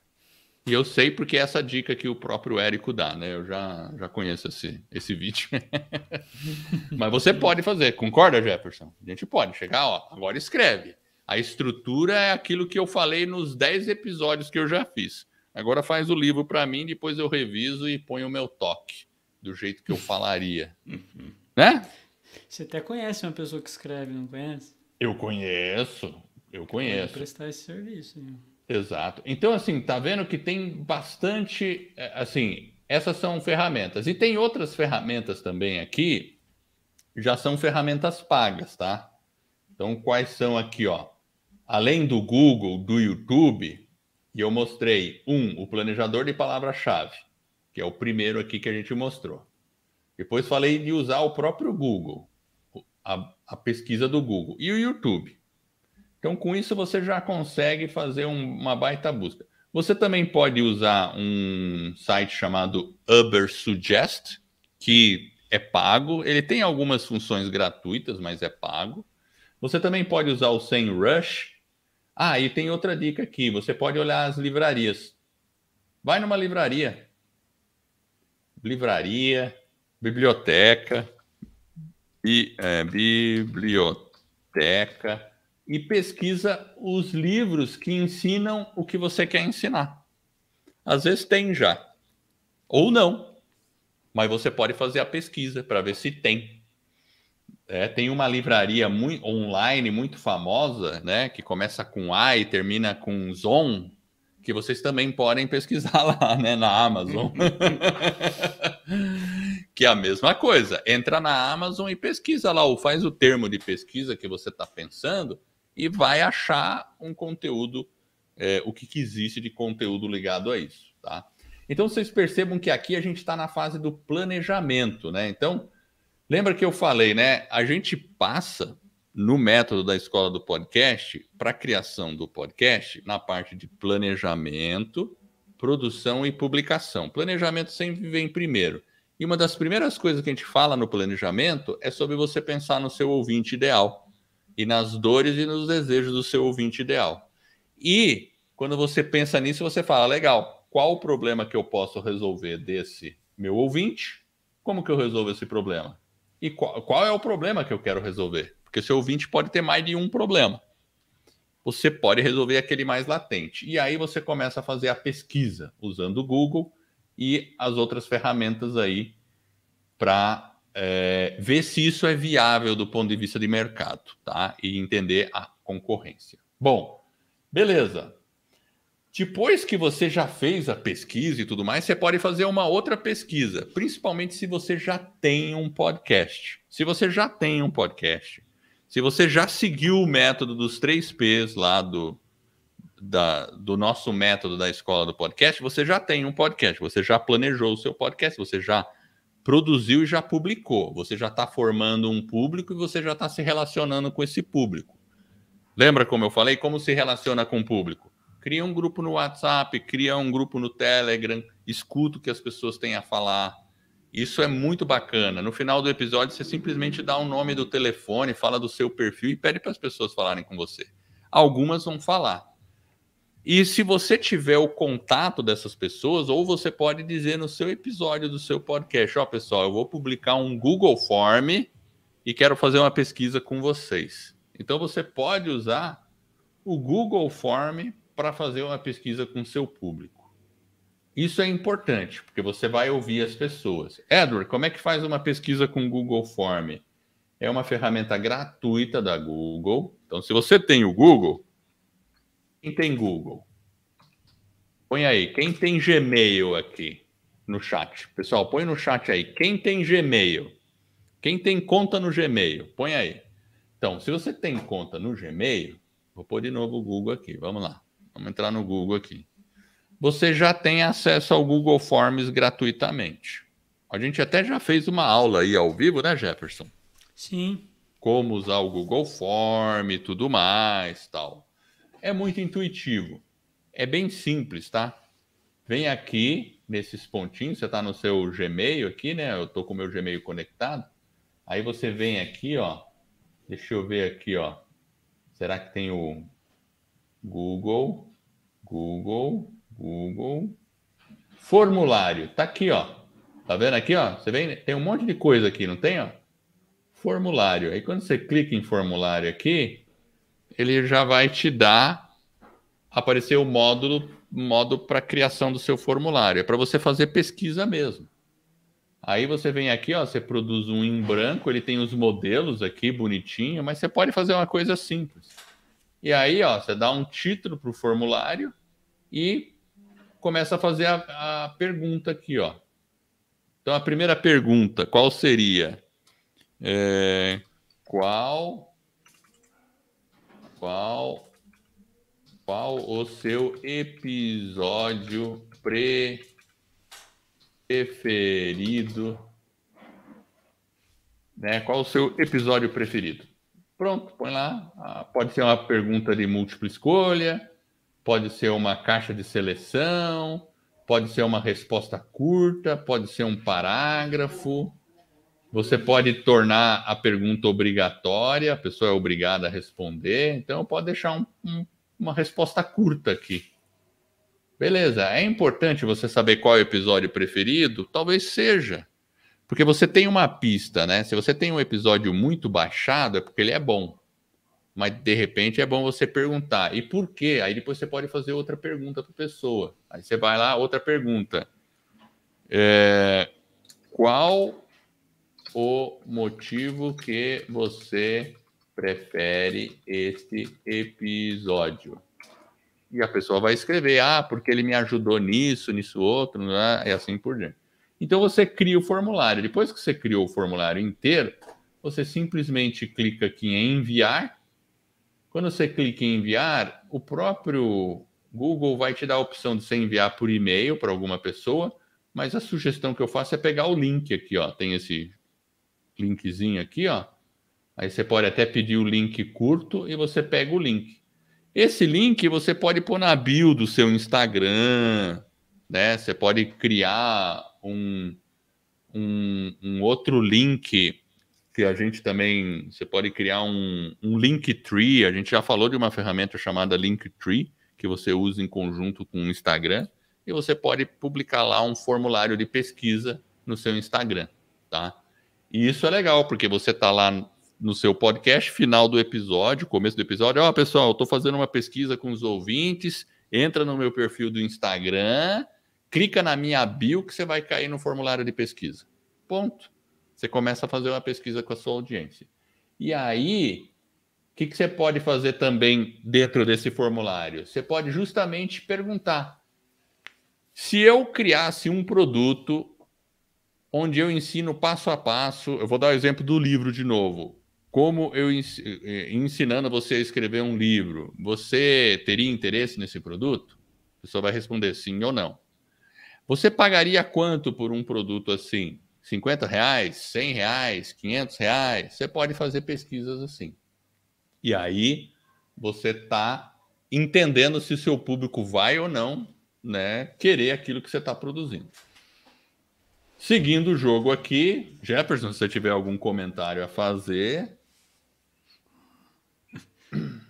E eu sei porque é essa dica que o próprio Érico dá, né? Eu já, já conheço esse, esse vídeo. Mas você pode fazer, concorda, Jefferson? A gente pode chegar, ó, agora escreve. A estrutura é aquilo que eu falei nos 10 episódios que eu já fiz. Agora faz o livro para mim, depois eu reviso e ponho o meu toque, do jeito que eu falaria. Uhum. Né? Você até conhece uma pessoa que escreve, não conhece? Eu conheço, eu conheço. Eu prestar esse serviço. Hein? Exato. Então, assim, tá vendo que tem bastante, é, assim, essas são ferramentas. E tem outras ferramentas também aqui, já são ferramentas pagas, tá? Então, quais são aqui, ó? Além do Google, do YouTube, e eu mostrei, um, o planejador de palavra-chave, que é o primeiro aqui que a gente mostrou. Depois falei de usar o próprio Google, a, a pesquisa do Google, e o YouTube. Então, com isso, você já consegue fazer um, uma baita busca. Você também pode usar um site chamado Uber Suggest, que é pago. Ele tem algumas funções gratuitas, mas é pago. Você também pode usar o Sem Rush. Ah, e tem outra dica aqui: você pode olhar as livrarias. Vai numa livraria. Livraria, biblioteca, bi, é, biblioteca e pesquisa os livros que ensinam o que você quer ensinar. Às vezes tem já, ou não, mas você pode fazer a pesquisa para ver se tem. É, tem uma livraria muito, online muito famosa, né, que começa com A e termina com Zon, que vocês também podem pesquisar lá, né, na Amazon. que é a mesma coisa. Entra na Amazon e pesquisa lá, ou faz o termo de pesquisa que você está pensando e vai achar um conteúdo, é, o que, que existe de conteúdo ligado a isso, tá? Então vocês percebam que aqui a gente está na fase do planejamento, né? Então, lembra que eu falei, né? A gente passa no método da escola do podcast, para a criação do podcast, na parte de planejamento, produção e publicação. Planejamento sempre vem primeiro. E uma das primeiras coisas que a gente fala no planejamento é sobre você pensar no seu ouvinte ideal e nas dores e nos desejos do seu ouvinte ideal. E quando você pensa nisso, você fala: legal, qual o problema que eu posso resolver desse meu ouvinte? Como que eu resolvo esse problema? E qual, qual é o problema que eu quero resolver? Porque seu ouvinte pode ter mais de um problema. Você pode resolver aquele mais latente. E aí você começa a fazer a pesquisa usando o Google e as outras ferramentas aí para é, ver se isso é viável do ponto de vista de mercado, tá? E entender a concorrência. Bom, beleza. Depois que você já fez a pesquisa e tudo mais, você pode fazer uma outra pesquisa, principalmente se você já tem um podcast. Se você já tem um podcast, se você já seguiu o método dos três P's lá do, da, do nosso método da escola do podcast, você já tem um podcast, você já planejou o seu podcast, você já produziu e já publicou. Você já está formando um público e você já está se relacionando com esse público. Lembra como eu falei? Como se relaciona com o público? Cria um grupo no WhatsApp, cria um grupo no Telegram, escuta o que as pessoas têm a falar. Isso é muito bacana. No final do episódio, você simplesmente dá o um nome do telefone, fala do seu perfil e pede para as pessoas falarem com você. Algumas vão falar, e se você tiver o contato dessas pessoas, ou você pode dizer no seu episódio do seu podcast: Ó, oh, pessoal, eu vou publicar um Google Form e quero fazer uma pesquisa com vocês. Então você pode usar o Google Form para fazer uma pesquisa com seu público. Isso é importante, porque você vai ouvir as pessoas. Edward, como é que faz uma pesquisa com Google Form? É uma ferramenta gratuita da Google. Então, se você tem o Google, quem tem Google? Põe aí, quem tem Gmail aqui no chat? Pessoal, põe no chat aí. Quem tem Gmail? Quem tem conta no Gmail? Põe aí. Então, se você tem conta no Gmail, vou pôr de novo o Google aqui. Vamos lá. Vamos entrar no Google aqui. Você já tem acesso ao Google Forms gratuitamente. A gente até já fez uma aula aí ao vivo, né, Jefferson? Sim. Como usar o Google Form e tudo mais, tal. É muito intuitivo. É bem simples, tá? Vem aqui nesses pontinhos, você está no seu Gmail aqui, né? Eu estou com o meu Gmail conectado. Aí você vem aqui, ó. Deixa eu ver aqui, ó. Será que tem o Google? Google, Google. Formulário, tá aqui, ó. Tá vendo aqui, ó? Você vem, tem um monte de coisa aqui, não tem, ó? Formulário. Aí quando você clica em formulário aqui, ele já vai te dar aparecer o módulo modo para criação do seu formulário, é para você fazer pesquisa mesmo. Aí você vem aqui, ó, você produz um em branco, ele tem os modelos aqui bonitinho, mas você pode fazer uma coisa simples. E aí, ó, você dá um título para o formulário e começa a fazer a, a, pergunta aqui, ó. Então a primeira pergunta, qual seria? É, qual qual, qual o seu episódio preferido? Né? Qual o seu episódio preferido? Pronto, põe lá. Ah, pode ser uma pergunta de múltipla escolha, pode ser uma caixa de seleção, pode ser uma resposta curta, pode ser um parágrafo. Você pode tornar a pergunta obrigatória, a pessoa é obrigada a responder, então pode deixar um, um, uma resposta curta aqui. Beleza, é importante você saber qual é o episódio preferido? Talvez seja. Porque você tem uma pista, né? Se você tem um episódio muito baixado, é porque ele é bom. Mas de repente é bom você perguntar. E por quê? Aí depois você pode fazer outra pergunta para a pessoa. Aí você vai lá, outra pergunta. É... Qual o motivo que você prefere este episódio. E a pessoa vai escrever, ah, porque ele me ajudou nisso, nisso outro, né? e assim por diante. Então você cria o formulário. Depois que você criou o formulário inteiro, você simplesmente clica aqui em enviar. Quando você clica em enviar, o próprio Google vai te dar a opção de você enviar por e-mail para alguma pessoa, mas a sugestão que eu faço é pegar o link aqui, ó, tem esse linkzinho aqui, ó. Aí você pode até pedir o link curto e você pega o link. Esse link você pode pôr na bio do seu Instagram, né? Você pode criar um, um, um outro link que a gente também. Você pode criar um, um Linktree. A gente já falou de uma ferramenta chamada Linktree, que você usa em conjunto com o Instagram. E você pode publicar lá um formulário de pesquisa no seu Instagram, tá? E isso é legal, porque você está lá no seu podcast, final do episódio, começo do episódio, ó, oh, pessoal, eu estou fazendo uma pesquisa com os ouvintes, entra no meu perfil do Instagram, clica na minha bio que você vai cair no formulário de pesquisa. Ponto. Você começa a fazer uma pesquisa com a sua audiência. E aí, o que, que você pode fazer também dentro desse formulário? Você pode justamente perguntar. Se eu criasse um produto onde eu ensino passo a passo. Eu vou dar o exemplo do livro de novo. Como eu ens eh, ensinando você a escrever um livro, você teria interesse nesse produto? A pessoa vai responder sim ou não. Você pagaria quanto por um produto assim? 50 reais, 100 reais, 500 reais? Você pode fazer pesquisas assim. E aí você está entendendo se seu público vai ou não né, querer aquilo que você está produzindo. Seguindo o jogo aqui, Jefferson, se você tiver algum comentário a fazer.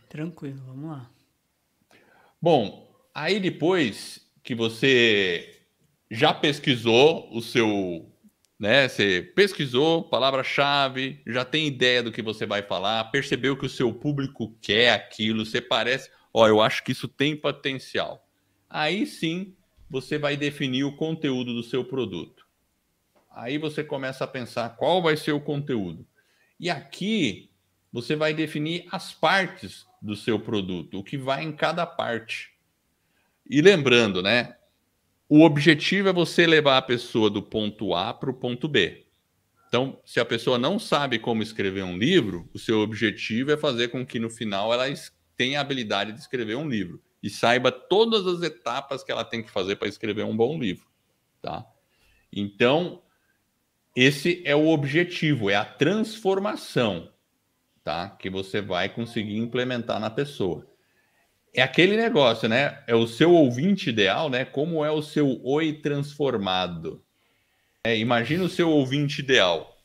Tranquilo, vamos lá. Bom, aí depois que você já pesquisou o seu. Né, você pesquisou palavra-chave, já tem ideia do que você vai falar, percebeu que o seu público quer aquilo, você parece. Ó, eu acho que isso tem potencial. Aí sim você vai definir o conteúdo do seu produto. Aí você começa a pensar qual vai ser o conteúdo. E aqui você vai definir as partes do seu produto, o que vai em cada parte. E lembrando, né? O objetivo é você levar a pessoa do ponto A para o ponto B. Então, se a pessoa não sabe como escrever um livro, o seu objetivo é fazer com que no final ela tenha a habilidade de escrever um livro e saiba todas as etapas que ela tem que fazer para escrever um bom livro, tá? Então, esse é o objetivo, é a transformação, tá? Que você vai conseguir implementar na pessoa. É aquele negócio, né? É o seu ouvinte ideal, né? Como é o seu oi transformado? É, imagina o seu ouvinte ideal.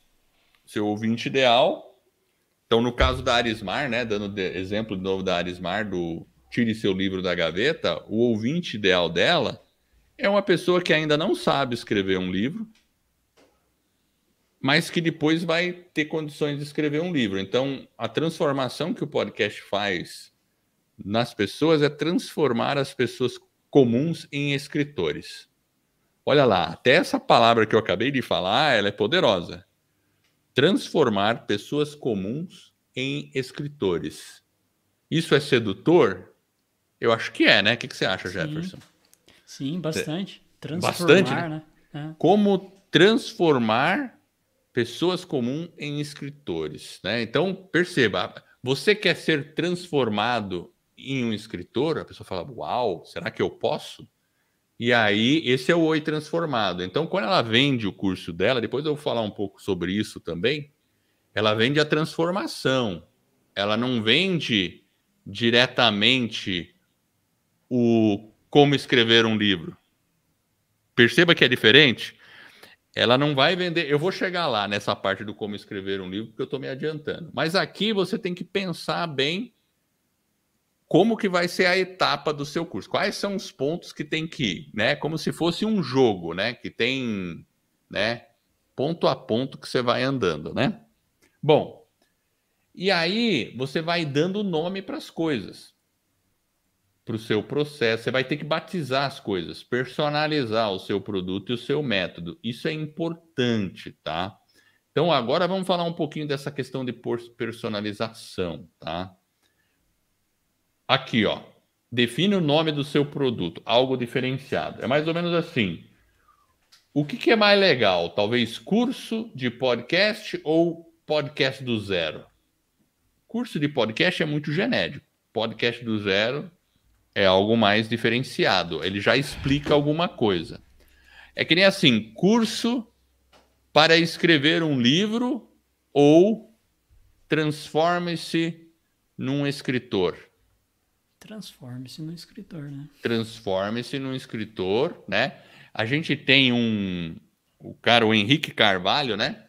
Seu ouvinte ideal. Então, no caso da Arismar, né? Dando de, exemplo de novo da Arismar, do Tire Seu Livro da Gaveta, o ouvinte ideal dela é uma pessoa que ainda não sabe escrever um livro, mas que depois vai ter condições de escrever um livro. Então, a transformação que o podcast faz nas pessoas é transformar as pessoas comuns em escritores. Olha lá, até essa palavra que eu acabei de falar, ela é poderosa. Transformar pessoas comuns em escritores. Isso é sedutor? Eu acho que é, né? O que, você acha, Sim. Jefferson? Sim, bastante. Transformar, bastante, né? né? É. Como transformar pessoas comuns em escritores. Né? Então, perceba, você quer ser transformado em um escritor? A pessoa fala, uau, será que eu posso? E aí, esse é o Oi Transformado. Então, quando ela vende o curso dela, depois eu vou falar um pouco sobre isso também, ela vende a transformação. Ela não vende diretamente o como escrever um livro. Perceba que é diferente? Ela não vai vender. Eu vou chegar lá nessa parte do como escrever um livro, porque eu estou me adiantando. Mas aqui você tem que pensar bem como que vai ser a etapa do seu curso. Quais são os pontos que tem que ir, né? Como se fosse um jogo, né? Que tem, né? Ponto a ponto que você vai andando, né? Bom, e aí você vai dando nome para as coisas para o seu processo. Você vai ter que batizar as coisas, personalizar o seu produto e o seu método. Isso é importante, tá? Então, agora vamos falar um pouquinho dessa questão de personalização, tá? Aqui, ó. Define o nome do seu produto, algo diferenciado. É mais ou menos assim. O que, que é mais legal? Talvez curso de podcast ou podcast do zero? Curso de podcast é muito genérico. Podcast do zero é algo mais diferenciado. Ele já explica alguma coisa. É que nem assim, curso para escrever um livro ou transforme-se num escritor. Transforme-se num escritor, né? Transforme-se num escritor, né? A gente tem um o cara o Henrique Carvalho, né?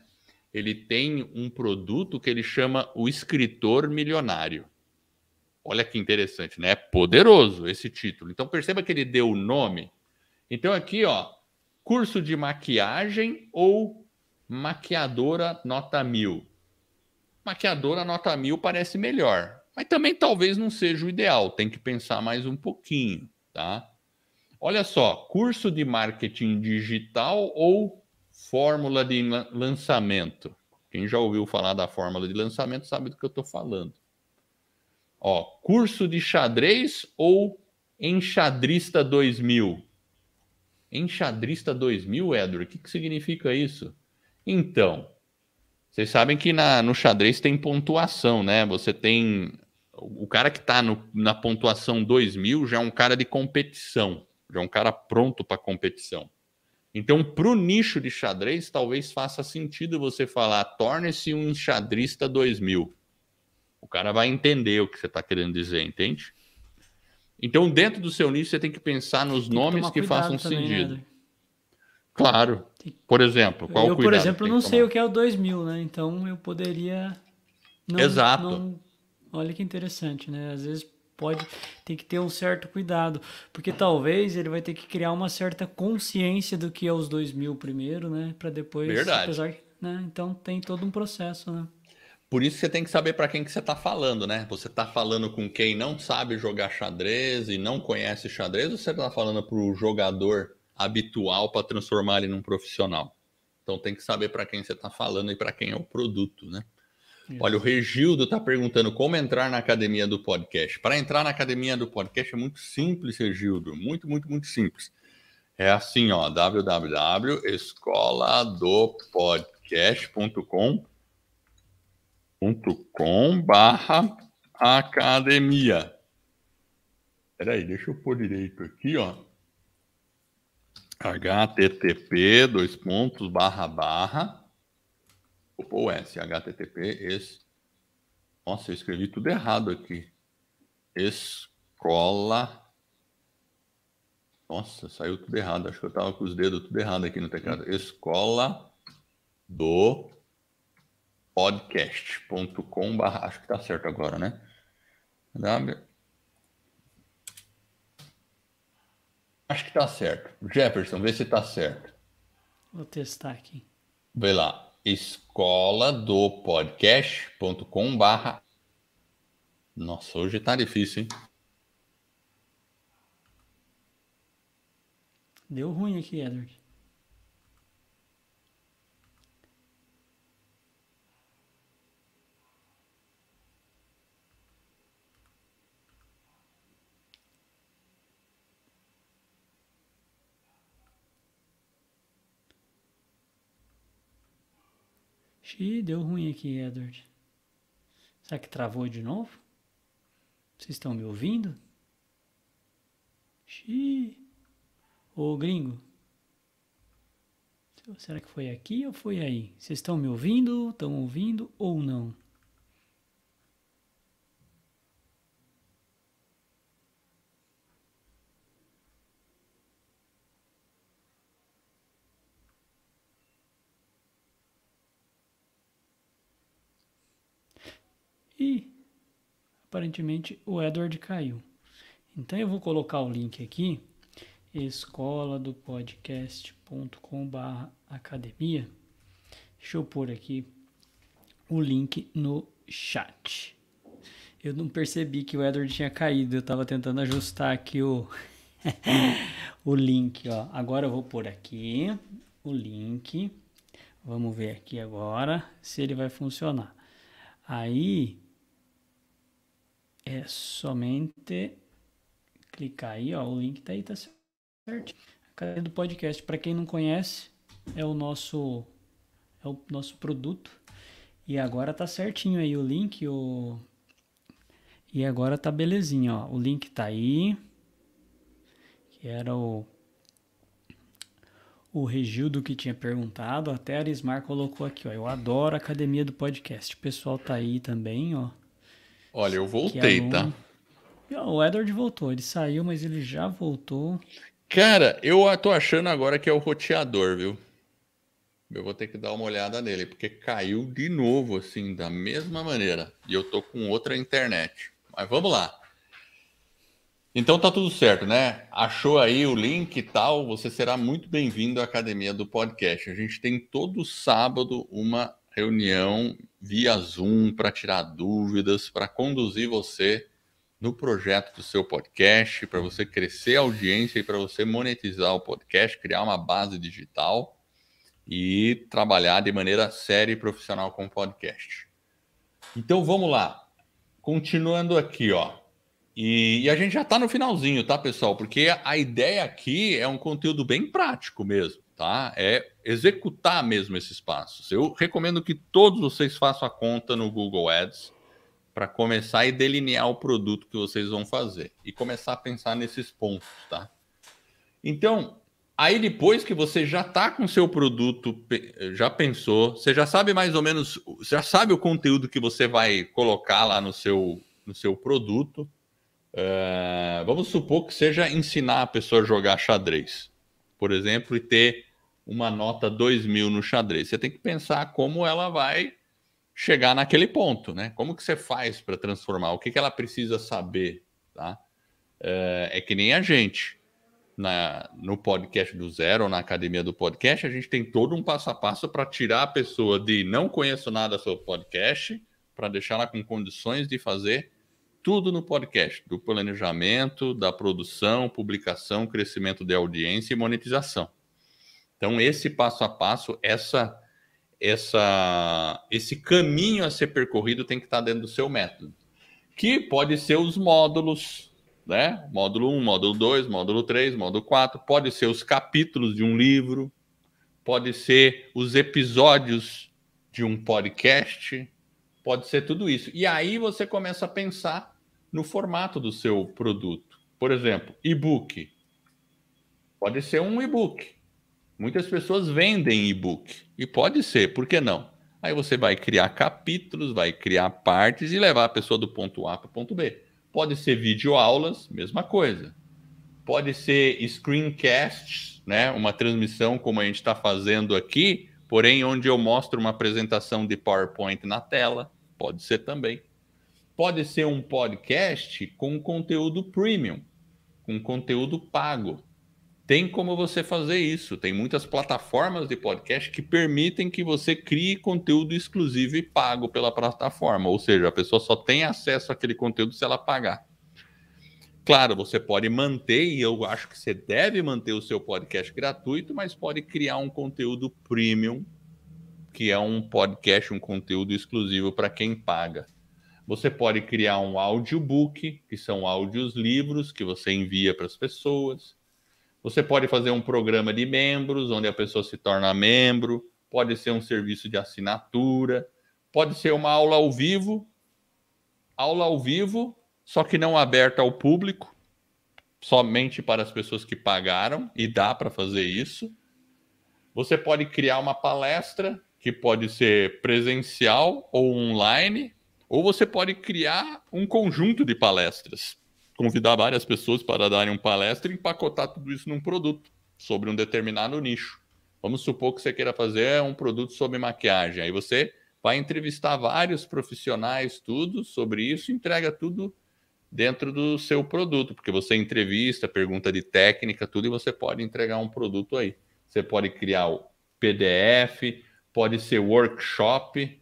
Ele tem um produto que ele chama o escritor milionário. Olha que interessante, né? É poderoso esse título. Então perceba que ele deu o nome. Então aqui, ó, curso de maquiagem ou maquiadora nota mil. Maquiadora nota mil parece melhor, mas também talvez não seja o ideal. Tem que pensar mais um pouquinho, tá? Olha só, curso de marketing digital ou fórmula de lançamento. Quem já ouviu falar da fórmula de lançamento sabe do que eu estou falando. Ó, curso de xadrez ou enxadrista 2000? Enxadrista 2000, Edward, o que, que significa isso? Então, vocês sabem que na, no xadrez tem pontuação, né? Você tem. O cara que está na pontuação 2000 já é um cara de competição, já é um cara pronto para competição. Então, para o nicho de xadrez, talvez faça sentido você falar: torne-se um enxadrista 2000. O cara vai entender o que você está querendo dizer, entende? Então, dentro do seu nicho, você tem que pensar nos tem nomes que, que façam também, né, sentido. Né? Claro. Por exemplo, qual eu, por exemplo, não sei o que é o 2000, né? Então, eu poderia... Não, Exato. Não... Olha que interessante, né? Às vezes pode ter que ter um certo cuidado, porque talvez ele vai ter que criar uma certa consciência do que é os 2000 primeiro, né? Para depois... Verdade. Apesar que, né? Então, tem todo um processo, né? Por isso você tem que saber para quem que você está falando, né? Você está falando com quem não sabe jogar xadrez e não conhece xadrez, ou você está falando para o jogador habitual para transformar ele num profissional? Então tem que saber para quem você está falando e para quem é o produto, né? Isso. Olha, o Regildo está perguntando como entrar na academia do podcast. Para entrar na academia do podcast é muito simples, Regildo. Muito, muito, muito simples. É assim, ó, www.escoladopodcast.com.br com barra academia. Peraí, deixa eu pôr direito aqui, ó. http dois pontos barra barra vou pôr o S, http esse nossa, eu escrevi tudo errado aqui escola nossa, saiu tudo errado, acho que eu tava com os dedos tudo errado aqui no teclado escola do podcast.com acho que tá certo agora, né? W Acho que tá certo. Jefferson, vê se tá certo. Vou testar aqui. Vê lá, escola do podcast.com barra Nossa, hoje tá difícil, hein? Deu ruim aqui, Edward. Xiii, deu ruim aqui, Edward. Será que travou de novo? Vocês estão me ouvindo? Xiii. Ô, gringo. Será que foi aqui ou foi aí? Vocês estão me ouvindo? Estão ouvindo ou não? aparentemente o Edward caiu. Então eu vou colocar o link aqui, escola do barra academia. Deixa eu pôr aqui o link no chat. Eu não percebi que o Edward tinha caído, eu estava tentando ajustar aqui o, o link. Ó. Agora eu vou pôr aqui o link. Vamos ver aqui agora se ele vai funcionar. Aí é somente clicar aí, ó, o link tá aí, tá certo. A do podcast, para quem não conhece, é o nosso é o nosso produto. E agora tá certinho aí o link, o E agora tá belezinha, ó. O link tá aí. Que era o o Regildo que tinha perguntado, até a Arismar colocou aqui, ó. Eu adoro a academia do podcast. O pessoal tá aí também, ó. Olha, eu voltei, tá? O Edward voltou, ele saiu, mas ele já voltou. Cara, eu tô achando agora que é o roteador, viu? Eu vou ter que dar uma olhada nele, porque caiu de novo, assim, da mesma maneira. E eu tô com outra internet. Mas vamos lá. Então tá tudo certo, né? Achou aí o link e tal? Você será muito bem-vindo à academia do podcast. A gente tem todo sábado uma reunião via Zoom para tirar dúvidas, para conduzir você no projeto do seu podcast, para você crescer a audiência e para você monetizar o podcast, criar uma base digital e trabalhar de maneira séria e profissional com o podcast. Então vamos lá. Continuando aqui, ó. E, e a gente já está no finalzinho, tá, pessoal? Porque a ideia aqui é um conteúdo bem prático mesmo tá? É executar mesmo esses passos. Eu recomendo que todos vocês façam a conta no Google Ads para começar e delinear o produto que vocês vão fazer e começar a pensar nesses pontos, tá? Então, aí depois que você já tá com seu produto, já pensou, você já sabe mais ou menos, já sabe o conteúdo que você vai colocar lá no seu no seu produto. Uh, vamos supor que seja ensinar a pessoa a jogar xadrez, por exemplo, e ter uma nota 2000 no xadrez. Você tem que pensar como ela vai chegar naquele ponto, né? Como que você faz para transformar? O que, que ela precisa saber, tá? É, é, que nem a gente. Na, no podcast do zero, ou na academia do podcast, a gente tem todo um passo a passo para tirar a pessoa de não conheço nada sobre podcast, para deixar ela com condições de fazer tudo no podcast, do planejamento, da produção, publicação, crescimento de audiência e monetização. Então, esse passo a passo, essa, essa, esse caminho a ser percorrido tem que estar dentro do seu método, que pode ser os módulos, né? Módulo 1, módulo 2, módulo 3, módulo 4, pode ser os capítulos de um livro, pode ser os episódios de um podcast, pode ser tudo isso. E aí você começa a pensar no formato do seu produto. Por exemplo, e-book. Pode ser um e-book Muitas pessoas vendem e-book. E pode ser, por que não? Aí você vai criar capítulos, vai criar partes e levar a pessoa do ponto A para o ponto B. Pode ser videoaulas, mesma coisa. Pode ser screencasts, né? uma transmissão como a gente está fazendo aqui, porém onde eu mostro uma apresentação de PowerPoint na tela. Pode ser também. Pode ser um podcast com conteúdo premium, com conteúdo pago tem como você fazer isso. Tem muitas plataformas de podcast que permitem que você crie conteúdo exclusivo e pago pela plataforma, ou seja, a pessoa só tem acesso àquele conteúdo se ela pagar. Claro, você pode manter, e eu acho que você deve manter o seu podcast gratuito, mas pode criar um conteúdo premium, que é um podcast, um conteúdo exclusivo para quem paga. Você pode criar um audiobook, que são áudios livros que você envia para as pessoas você pode fazer um programa de membros, onde a pessoa se torna membro, pode ser um serviço de assinatura, pode ser uma aula ao vivo, aula ao vivo, só que não aberta ao público, somente para as pessoas que pagaram, e dá para fazer isso. Você pode criar uma palestra, que pode ser presencial ou online, ou você pode criar um conjunto de palestras convidar várias pessoas para darem um palestra e empacotar tudo isso num produto sobre um determinado nicho. Vamos supor que você queira fazer um produto sobre maquiagem. Aí você vai entrevistar vários profissionais, tudo sobre isso, entrega tudo dentro do seu produto, porque você entrevista, pergunta de técnica, tudo, e você pode entregar um produto aí. Você pode criar o PDF, pode ser workshop,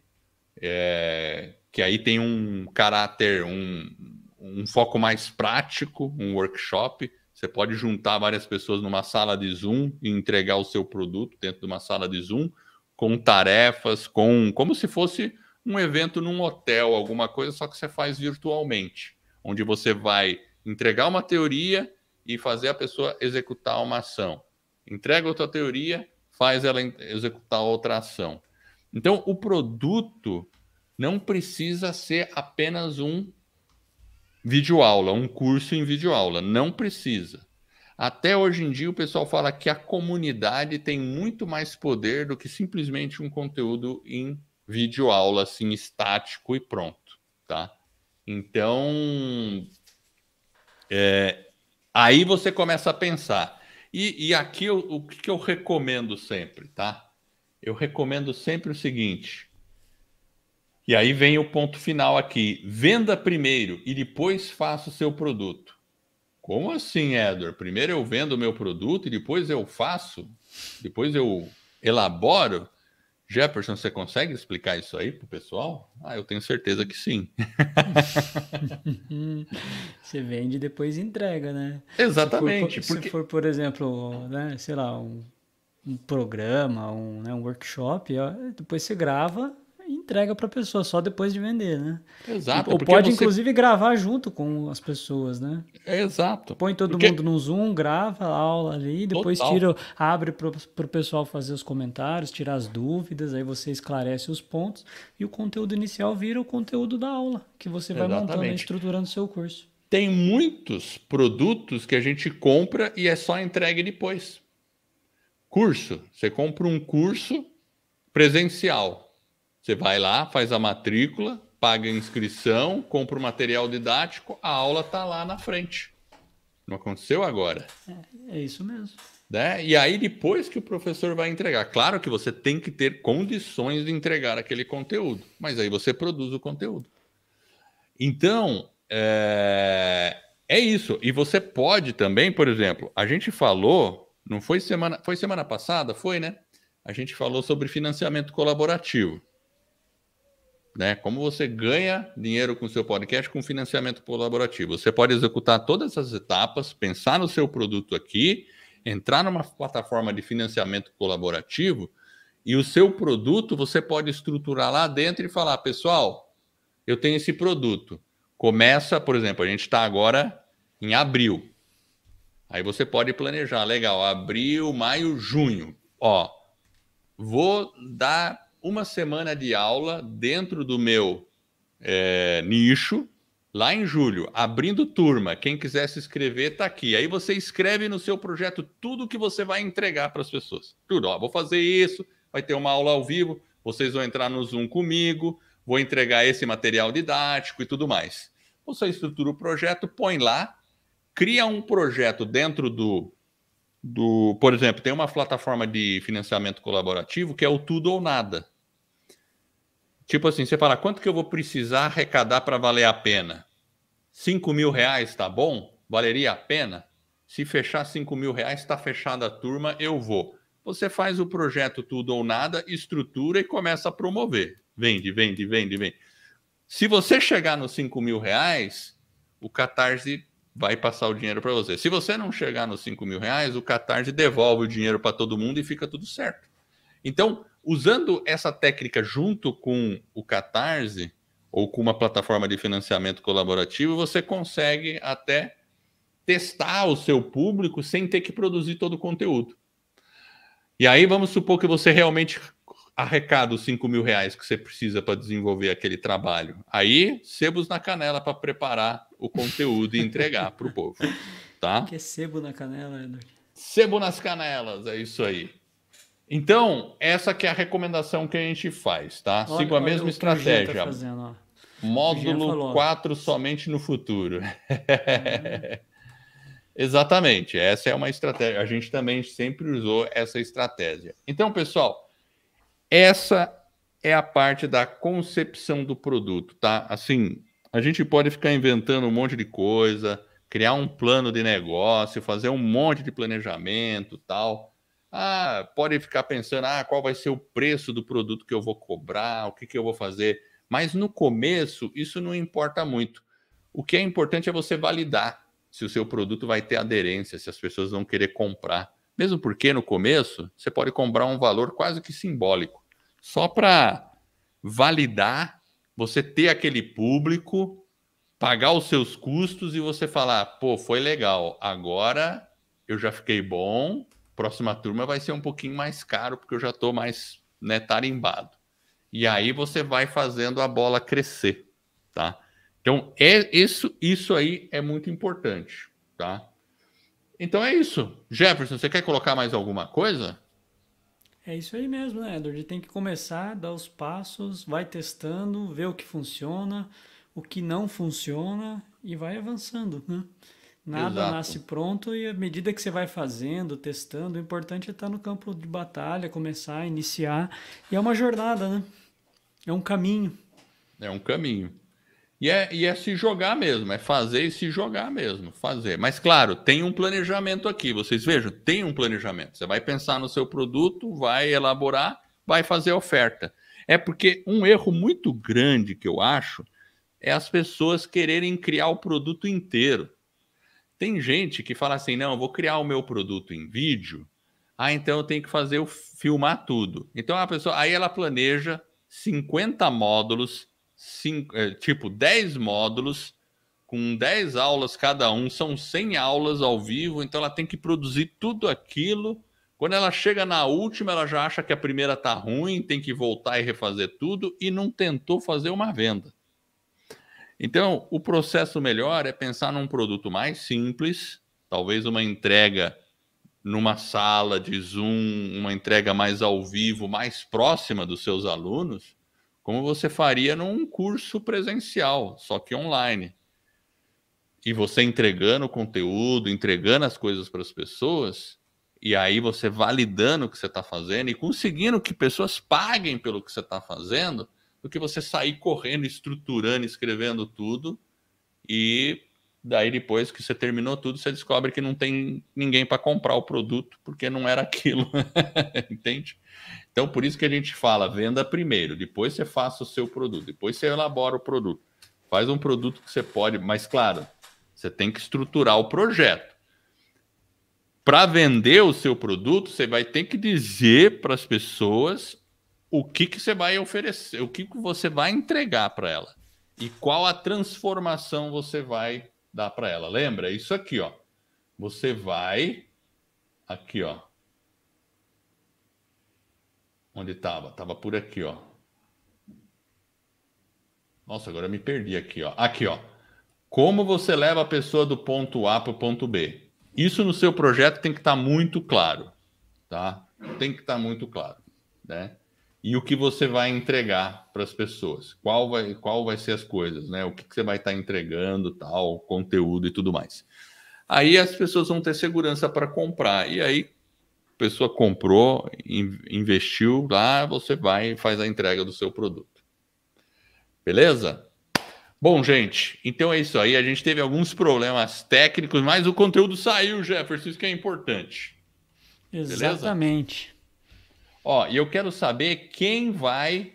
é, que aí tem um caráter, um, um foco mais prático, um workshop. Você pode juntar várias pessoas numa sala de Zoom e entregar o seu produto dentro de uma sala de Zoom, com tarefas, com como se fosse um evento num hotel, alguma coisa, só que você faz virtualmente, onde você vai entregar uma teoria e fazer a pessoa executar uma ação. Entrega outra teoria, faz ela executar outra ação. Então, o produto não precisa ser apenas um videoaula, um curso em videoaula. Não precisa. Até hoje em dia, o pessoal fala que a comunidade tem muito mais poder do que simplesmente um conteúdo em videoaula, assim, estático e pronto, tá? Então, é, aí você começa a pensar. E, e aqui, eu, o que eu recomendo sempre, tá? Eu recomendo sempre o seguinte: e aí vem o ponto final aqui. Venda primeiro e depois faça o seu produto. Como assim, Edward? Primeiro eu vendo o meu produto e depois eu faço? Depois eu elaboro? Jefferson, você consegue explicar isso aí para o pessoal? Ah, eu tenho certeza que sim. você vende e depois entrega, né? Exatamente. Se for, porque... se for por exemplo, né, sei lá, um, um programa, um, né, um workshop, ó, depois você grava entrega para a pessoa só depois de vender, né? Exato. Ou é pode você... inclusive gravar junto com as pessoas, né? exato. Põe todo porque... mundo no Zoom, grava a aula ali, depois Total. tira, abre para o pessoal fazer os comentários, tirar as dúvidas, aí você esclarece os pontos e o conteúdo inicial vira o conteúdo da aula que você vai Exatamente. montando e estruturando o seu curso. Tem muitos produtos que a gente compra e é só entregue depois. Curso. Você compra um curso presencial você vai lá, faz a matrícula, paga a inscrição, compra o material didático, a aula está lá na frente. Não aconteceu agora. É, é isso mesmo. Né? E aí, depois que o professor vai entregar, claro que você tem que ter condições de entregar aquele conteúdo, mas aí você produz o conteúdo. Então, é, é isso. E você pode também, por exemplo, a gente falou, não foi semana, foi semana passada, foi, né? A gente falou sobre financiamento colaborativo né? Como você ganha dinheiro com o seu podcast com financiamento colaborativo. Você pode executar todas essas etapas, pensar no seu produto aqui, entrar numa plataforma de financiamento colaborativo e o seu produto você pode estruturar lá dentro e falar, pessoal, eu tenho esse produto. Começa, por exemplo, a gente está agora em abril. Aí você pode planejar, legal, abril, maio, junho. Ó, vou dar uma semana de aula dentro do meu é, nicho, lá em julho, abrindo turma. Quem quiser se inscrever, está aqui. Aí você escreve no seu projeto tudo que você vai entregar para as pessoas. Tudo, ó, vou fazer isso, vai ter uma aula ao vivo, vocês vão entrar no Zoom comigo, vou entregar esse material didático e tudo mais. Você estrutura o projeto, põe lá, cria um projeto dentro do, do. Por exemplo, tem uma plataforma de financiamento colaborativo que é o Tudo ou Nada. Tipo assim, você fala, quanto que eu vou precisar arrecadar para valer a pena? 5 mil reais está bom? Valeria a pena? Se fechar 5 mil reais, está fechada a turma, eu vou. Você faz o projeto tudo ou nada, estrutura e começa a promover. Vende, vende, vende, vende. Se você chegar nos 5 mil reais, o Catarse vai passar o dinheiro para você. Se você não chegar nos 5 mil reais, o Catarse devolve o dinheiro para todo mundo e fica tudo certo. Então, Usando essa técnica junto com o Catarse ou com uma plataforma de financiamento colaborativo, você consegue até testar o seu público sem ter que produzir todo o conteúdo. E aí vamos supor que você realmente arrecada os 5 mil reais que você precisa para desenvolver aquele trabalho. Aí, sebos na canela para preparar o conteúdo e entregar para o povo. Tá? Que é sebo na canela, né, Eduardo? Sebo nas canelas, é isso aí. Então, essa que é a recomendação que a gente faz, tá? Olha, Sigo a mesma tá estratégia. Tá fazendo, Módulo 4 somente no futuro. É. Exatamente, essa é uma estratégia. A gente também sempre usou essa estratégia. Então, pessoal, essa é a parte da concepção do produto, tá? Assim, a gente pode ficar inventando um monte de coisa, criar um plano de negócio, fazer um monte de planejamento, tal. Ah, pode ficar pensando, ah, qual vai ser o preço do produto que eu vou cobrar, o que, que eu vou fazer. Mas no começo, isso não importa muito. O que é importante é você validar se o seu produto vai ter aderência, se as pessoas vão querer comprar. Mesmo porque no começo, você pode comprar um valor quase que simbólico, só para validar, você ter aquele público, pagar os seus custos e você falar, pô, foi legal, agora eu já fiquei bom, próxima turma vai ser um pouquinho mais caro, porque eu já estou mais né, tarimbado. E aí você vai fazendo a bola crescer, tá? Então, é isso, isso aí é muito importante, tá? Então é isso. Jefferson, você quer colocar mais alguma coisa? É isso aí mesmo, né, Edward? Tem que começar, dar os passos, vai testando, ver o que funciona, o que não funciona e vai avançando, né? Nada Exato. nasce pronto e à medida que você vai fazendo, testando, o importante é estar no campo de batalha, começar, iniciar. E é uma jornada, né? É um caminho. É um caminho. E é, e é se jogar mesmo, é fazer e se jogar mesmo, fazer. Mas claro, tem um planejamento aqui. Vocês vejam, tem um planejamento. Você vai pensar no seu produto, vai elaborar, vai fazer oferta. É porque um erro muito grande que eu acho é as pessoas quererem criar o produto inteiro tem gente que fala assim: não, vou criar o meu produto em vídeo, ah, então eu tenho que fazer o filmar tudo. Então a pessoa, aí ela planeja 50 módulos, cinco, é, eh, tipo 10 módulos, com 10 aulas cada um, são 100 aulas ao vivo, então ela tem que produzir tudo aquilo. Quando ela chega na última, ela já acha que a primeira tá ruim, tem que voltar e refazer tudo e não tentou fazer uma venda. Então, o processo melhor é pensar num produto mais simples, talvez uma entrega numa sala de Zoom, uma entrega mais ao vivo, mais próxima dos seus alunos, como você faria num curso presencial, só que online. E você entregando o conteúdo, entregando as coisas para as pessoas, e aí você validando o que você está fazendo e conseguindo que pessoas paguem pelo que você está fazendo, do que você sair correndo, estruturando, escrevendo tudo e daí depois que você terminou tudo, você descobre que não tem ninguém para comprar o produto porque não era aquilo, entende? Então por isso que a gente fala venda primeiro, depois você faça o seu produto, depois você elabora o produto, faz um produto que você pode, mas claro, você tem que estruturar o projeto. Para vender o seu produto, você vai ter que dizer para as pessoas o que, que você vai oferecer, o que, que você vai entregar para ela e qual a transformação você vai dar para ela. Lembra? Isso aqui, ó. Você vai aqui, ó. Onde estava? Tava por aqui, ó. Nossa, agora me perdi aqui, ó. Aqui, ó. Como você leva a pessoa do ponto A para o ponto B? Isso no seu projeto tem que estar tá muito claro, tá? Tem que estar tá muito claro, né? e o que você vai entregar para as pessoas. Qual vai, qual vai ser as coisas, né? O que, que você vai estar tá entregando, tal, conteúdo e tudo mais. Aí as pessoas vão ter segurança para comprar. E aí a pessoa comprou, investiu lá, você vai e faz a entrega do seu produto. Beleza? Bom, gente, então é isso aí. A gente teve alguns problemas técnicos, mas o conteúdo saiu, Jefferson, isso que é importante. Exatamente. Beleza? Ó, e eu quero saber quem vai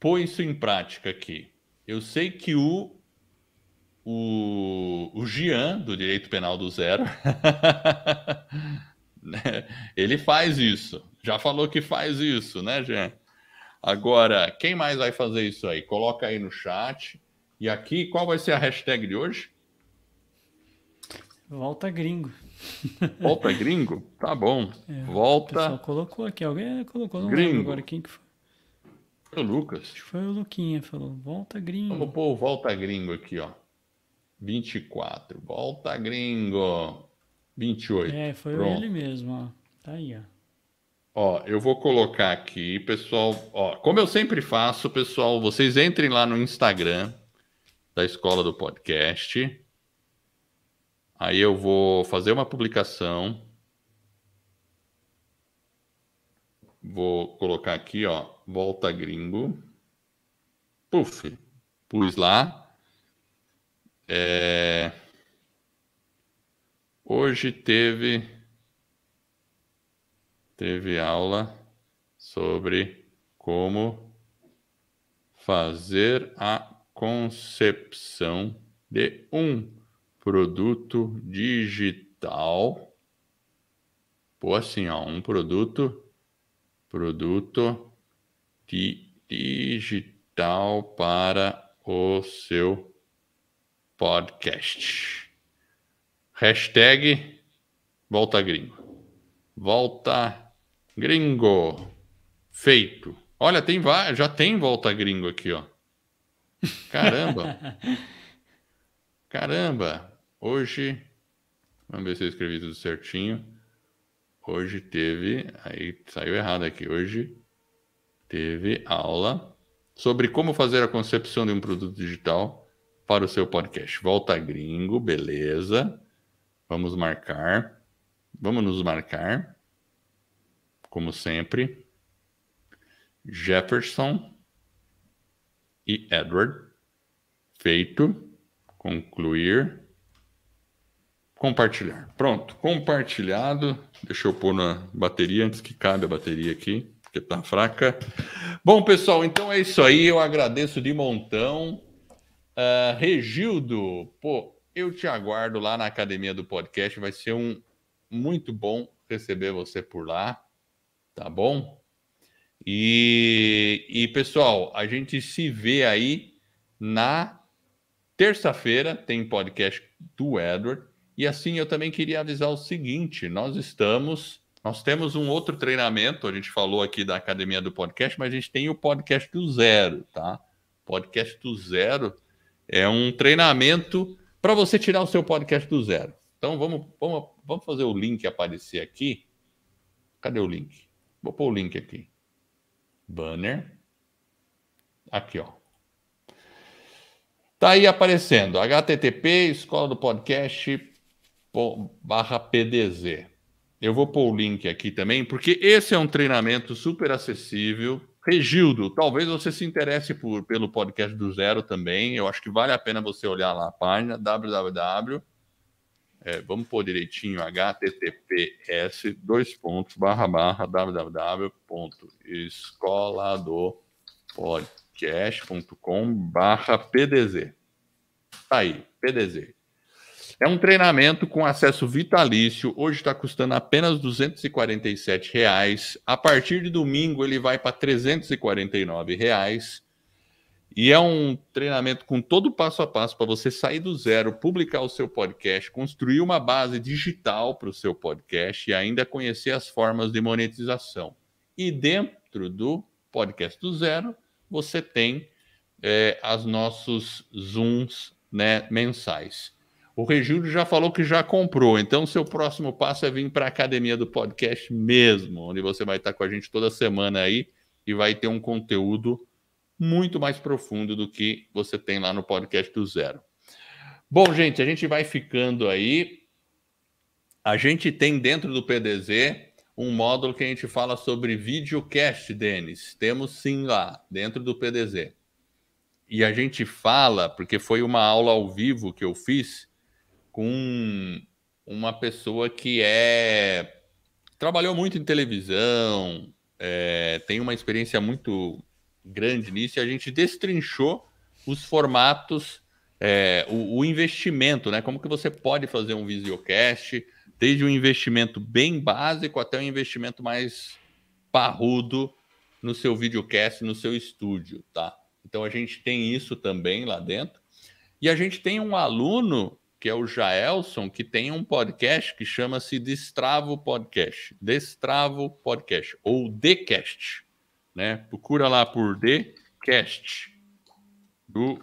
pôr isso em prática aqui. Eu sei que o o, o Gian, do Direito Penal do Zero, né, ele faz isso. Já falou que faz isso, né, Jean? Agora, quem mais vai fazer isso aí? Coloca aí no chat. E aqui, qual vai ser a hashtag de hoje? Volta gringo. Volta gringo? Tá bom. É, Volta. O colocou aqui, alguém colocou, não gringo. agora quem que foi. Foi o Lucas. Acho que foi o Luquinha, falou. Volta gringo. Vamos pôr o Volta gringo aqui, ó. 24. Volta gringo. 28. É, foi Pronto. ele mesmo, ó. Tá aí, ó. Ó, eu vou colocar aqui, pessoal. Ó, como eu sempre faço, pessoal, vocês entrem lá no Instagram da Escola do Podcast Aí eu vou fazer uma publicação. Vou colocar aqui, ó, volta gringo. Puf, pus lá. É... Hoje teve teve aula sobre como fazer a concepção de um produto digital. Pô, assim, ó, um produto, produto di, digital para o seu podcast. Hashtag volta gringo. Volta gringo. Feito. Olha, tem já tem volta gringo aqui, ó. Caramba. Caramba. Hoje, vamos ver se eu escrevi tudo certinho. Hoje teve, aí saiu errado aqui. Hoje teve aula sobre como fazer a concepção de um produto digital para o seu podcast. Volta gringo, beleza. Vamos marcar. Vamos nos marcar. Como sempre. Jefferson e Edward. Feito. Concluir. Compartilhar. Pronto, compartilhado. Deixa eu pôr na bateria antes que cabe a bateria aqui, porque tá fraca. Bom, pessoal, então é isso aí. Eu agradeço de montão. Uh, Regildo, pô, eu te aguardo lá na academia do podcast. Vai ser um muito bom receber você por lá, tá bom? E, e pessoal, a gente se vê aí na terça-feira. Tem podcast do Edward e assim, eu também queria avisar o seguinte: nós estamos, nós temos um outro treinamento, a gente falou aqui da academia do podcast, mas a gente tem o podcast do zero, tá? Podcast do zero é um treinamento para você tirar o seu podcast do zero. Então vamos, vamos, vamos fazer o link aparecer aqui. Cadê o link? Vou pôr o link aqui. Banner. Aqui, ó. Tá aí aparecendo. http escola do podcast barra PDZ. Eu vou pôr o link aqui também, porque esse é um treinamento super acessível. Regildo, talvez você se interesse por, pelo podcast do Zero também. Eu acho que vale a pena você olhar lá a página www. É, vamos pôr direitinho https dois pontos barra barra www.escoladopodcast.com barra pdz. Tá aí, pdz. É um treinamento com acesso vitalício. Hoje está custando apenas R$ reais. A partir de domingo ele vai para R$ reais. E é um treinamento com todo passo a passo para você sair do zero, publicar o seu podcast, construir uma base digital para o seu podcast e ainda conhecer as formas de monetização. E dentro do podcast do zero, você tem é, as nossos zooms né, mensais. O Regildo já falou que já comprou, então seu próximo passo é vir para a academia do podcast mesmo, onde você vai estar com a gente toda semana aí e vai ter um conteúdo muito mais profundo do que você tem lá no podcast do zero. Bom, gente, a gente vai ficando aí. A gente tem dentro do PDZ um módulo que a gente fala sobre videocast, Denis. Temos sim lá, dentro do PDZ. E a gente fala, porque foi uma aula ao vivo que eu fiz, com uma pessoa que é trabalhou muito em televisão, é, tem uma experiência muito grande nisso, e a gente destrinchou os formatos, é, o, o, investimento, né? Como que você pode fazer um videocast, desde um investimento bem básico até um investimento mais parrudo no seu videocast, no seu estúdio, tá? Então a gente tem isso também lá dentro. E a gente tem um aluno que é o Jaelson, que tem um podcast que chama-se Destravo Podcast. Destravo Podcast, ou Decast. Né? Procura lá por Decast, do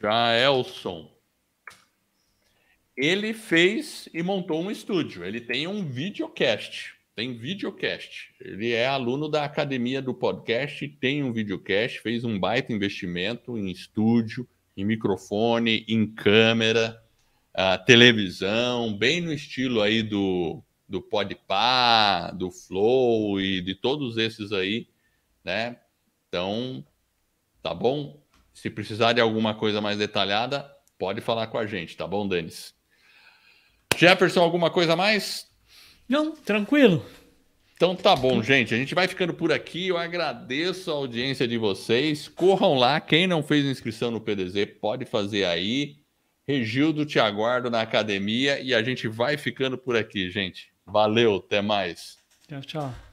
Jaelson. Ele fez e montou um estúdio. Ele tem um videocast. Tem videocast. Ele é aluno da academia do podcast, tem um videocast, fez um baita investimento em estúdio, em microfone, em câmera, televisão, bem no estilo aí do, do Podpah, do Flow e de todos esses aí, né? Então, tá bom? Se precisar de alguma coisa mais detalhada, pode falar com a gente, tá bom, Denis? Jefferson, alguma coisa mais? Não, tranquilo. Então tá bom, gente. A gente vai ficando por aqui. Eu agradeço a audiência de vocês. Corram lá. Quem não fez inscrição no PDZ, pode fazer aí. Regildo, te aguardo na academia e a gente vai ficando por aqui, gente. Valeu, até mais. Tchau, tchau.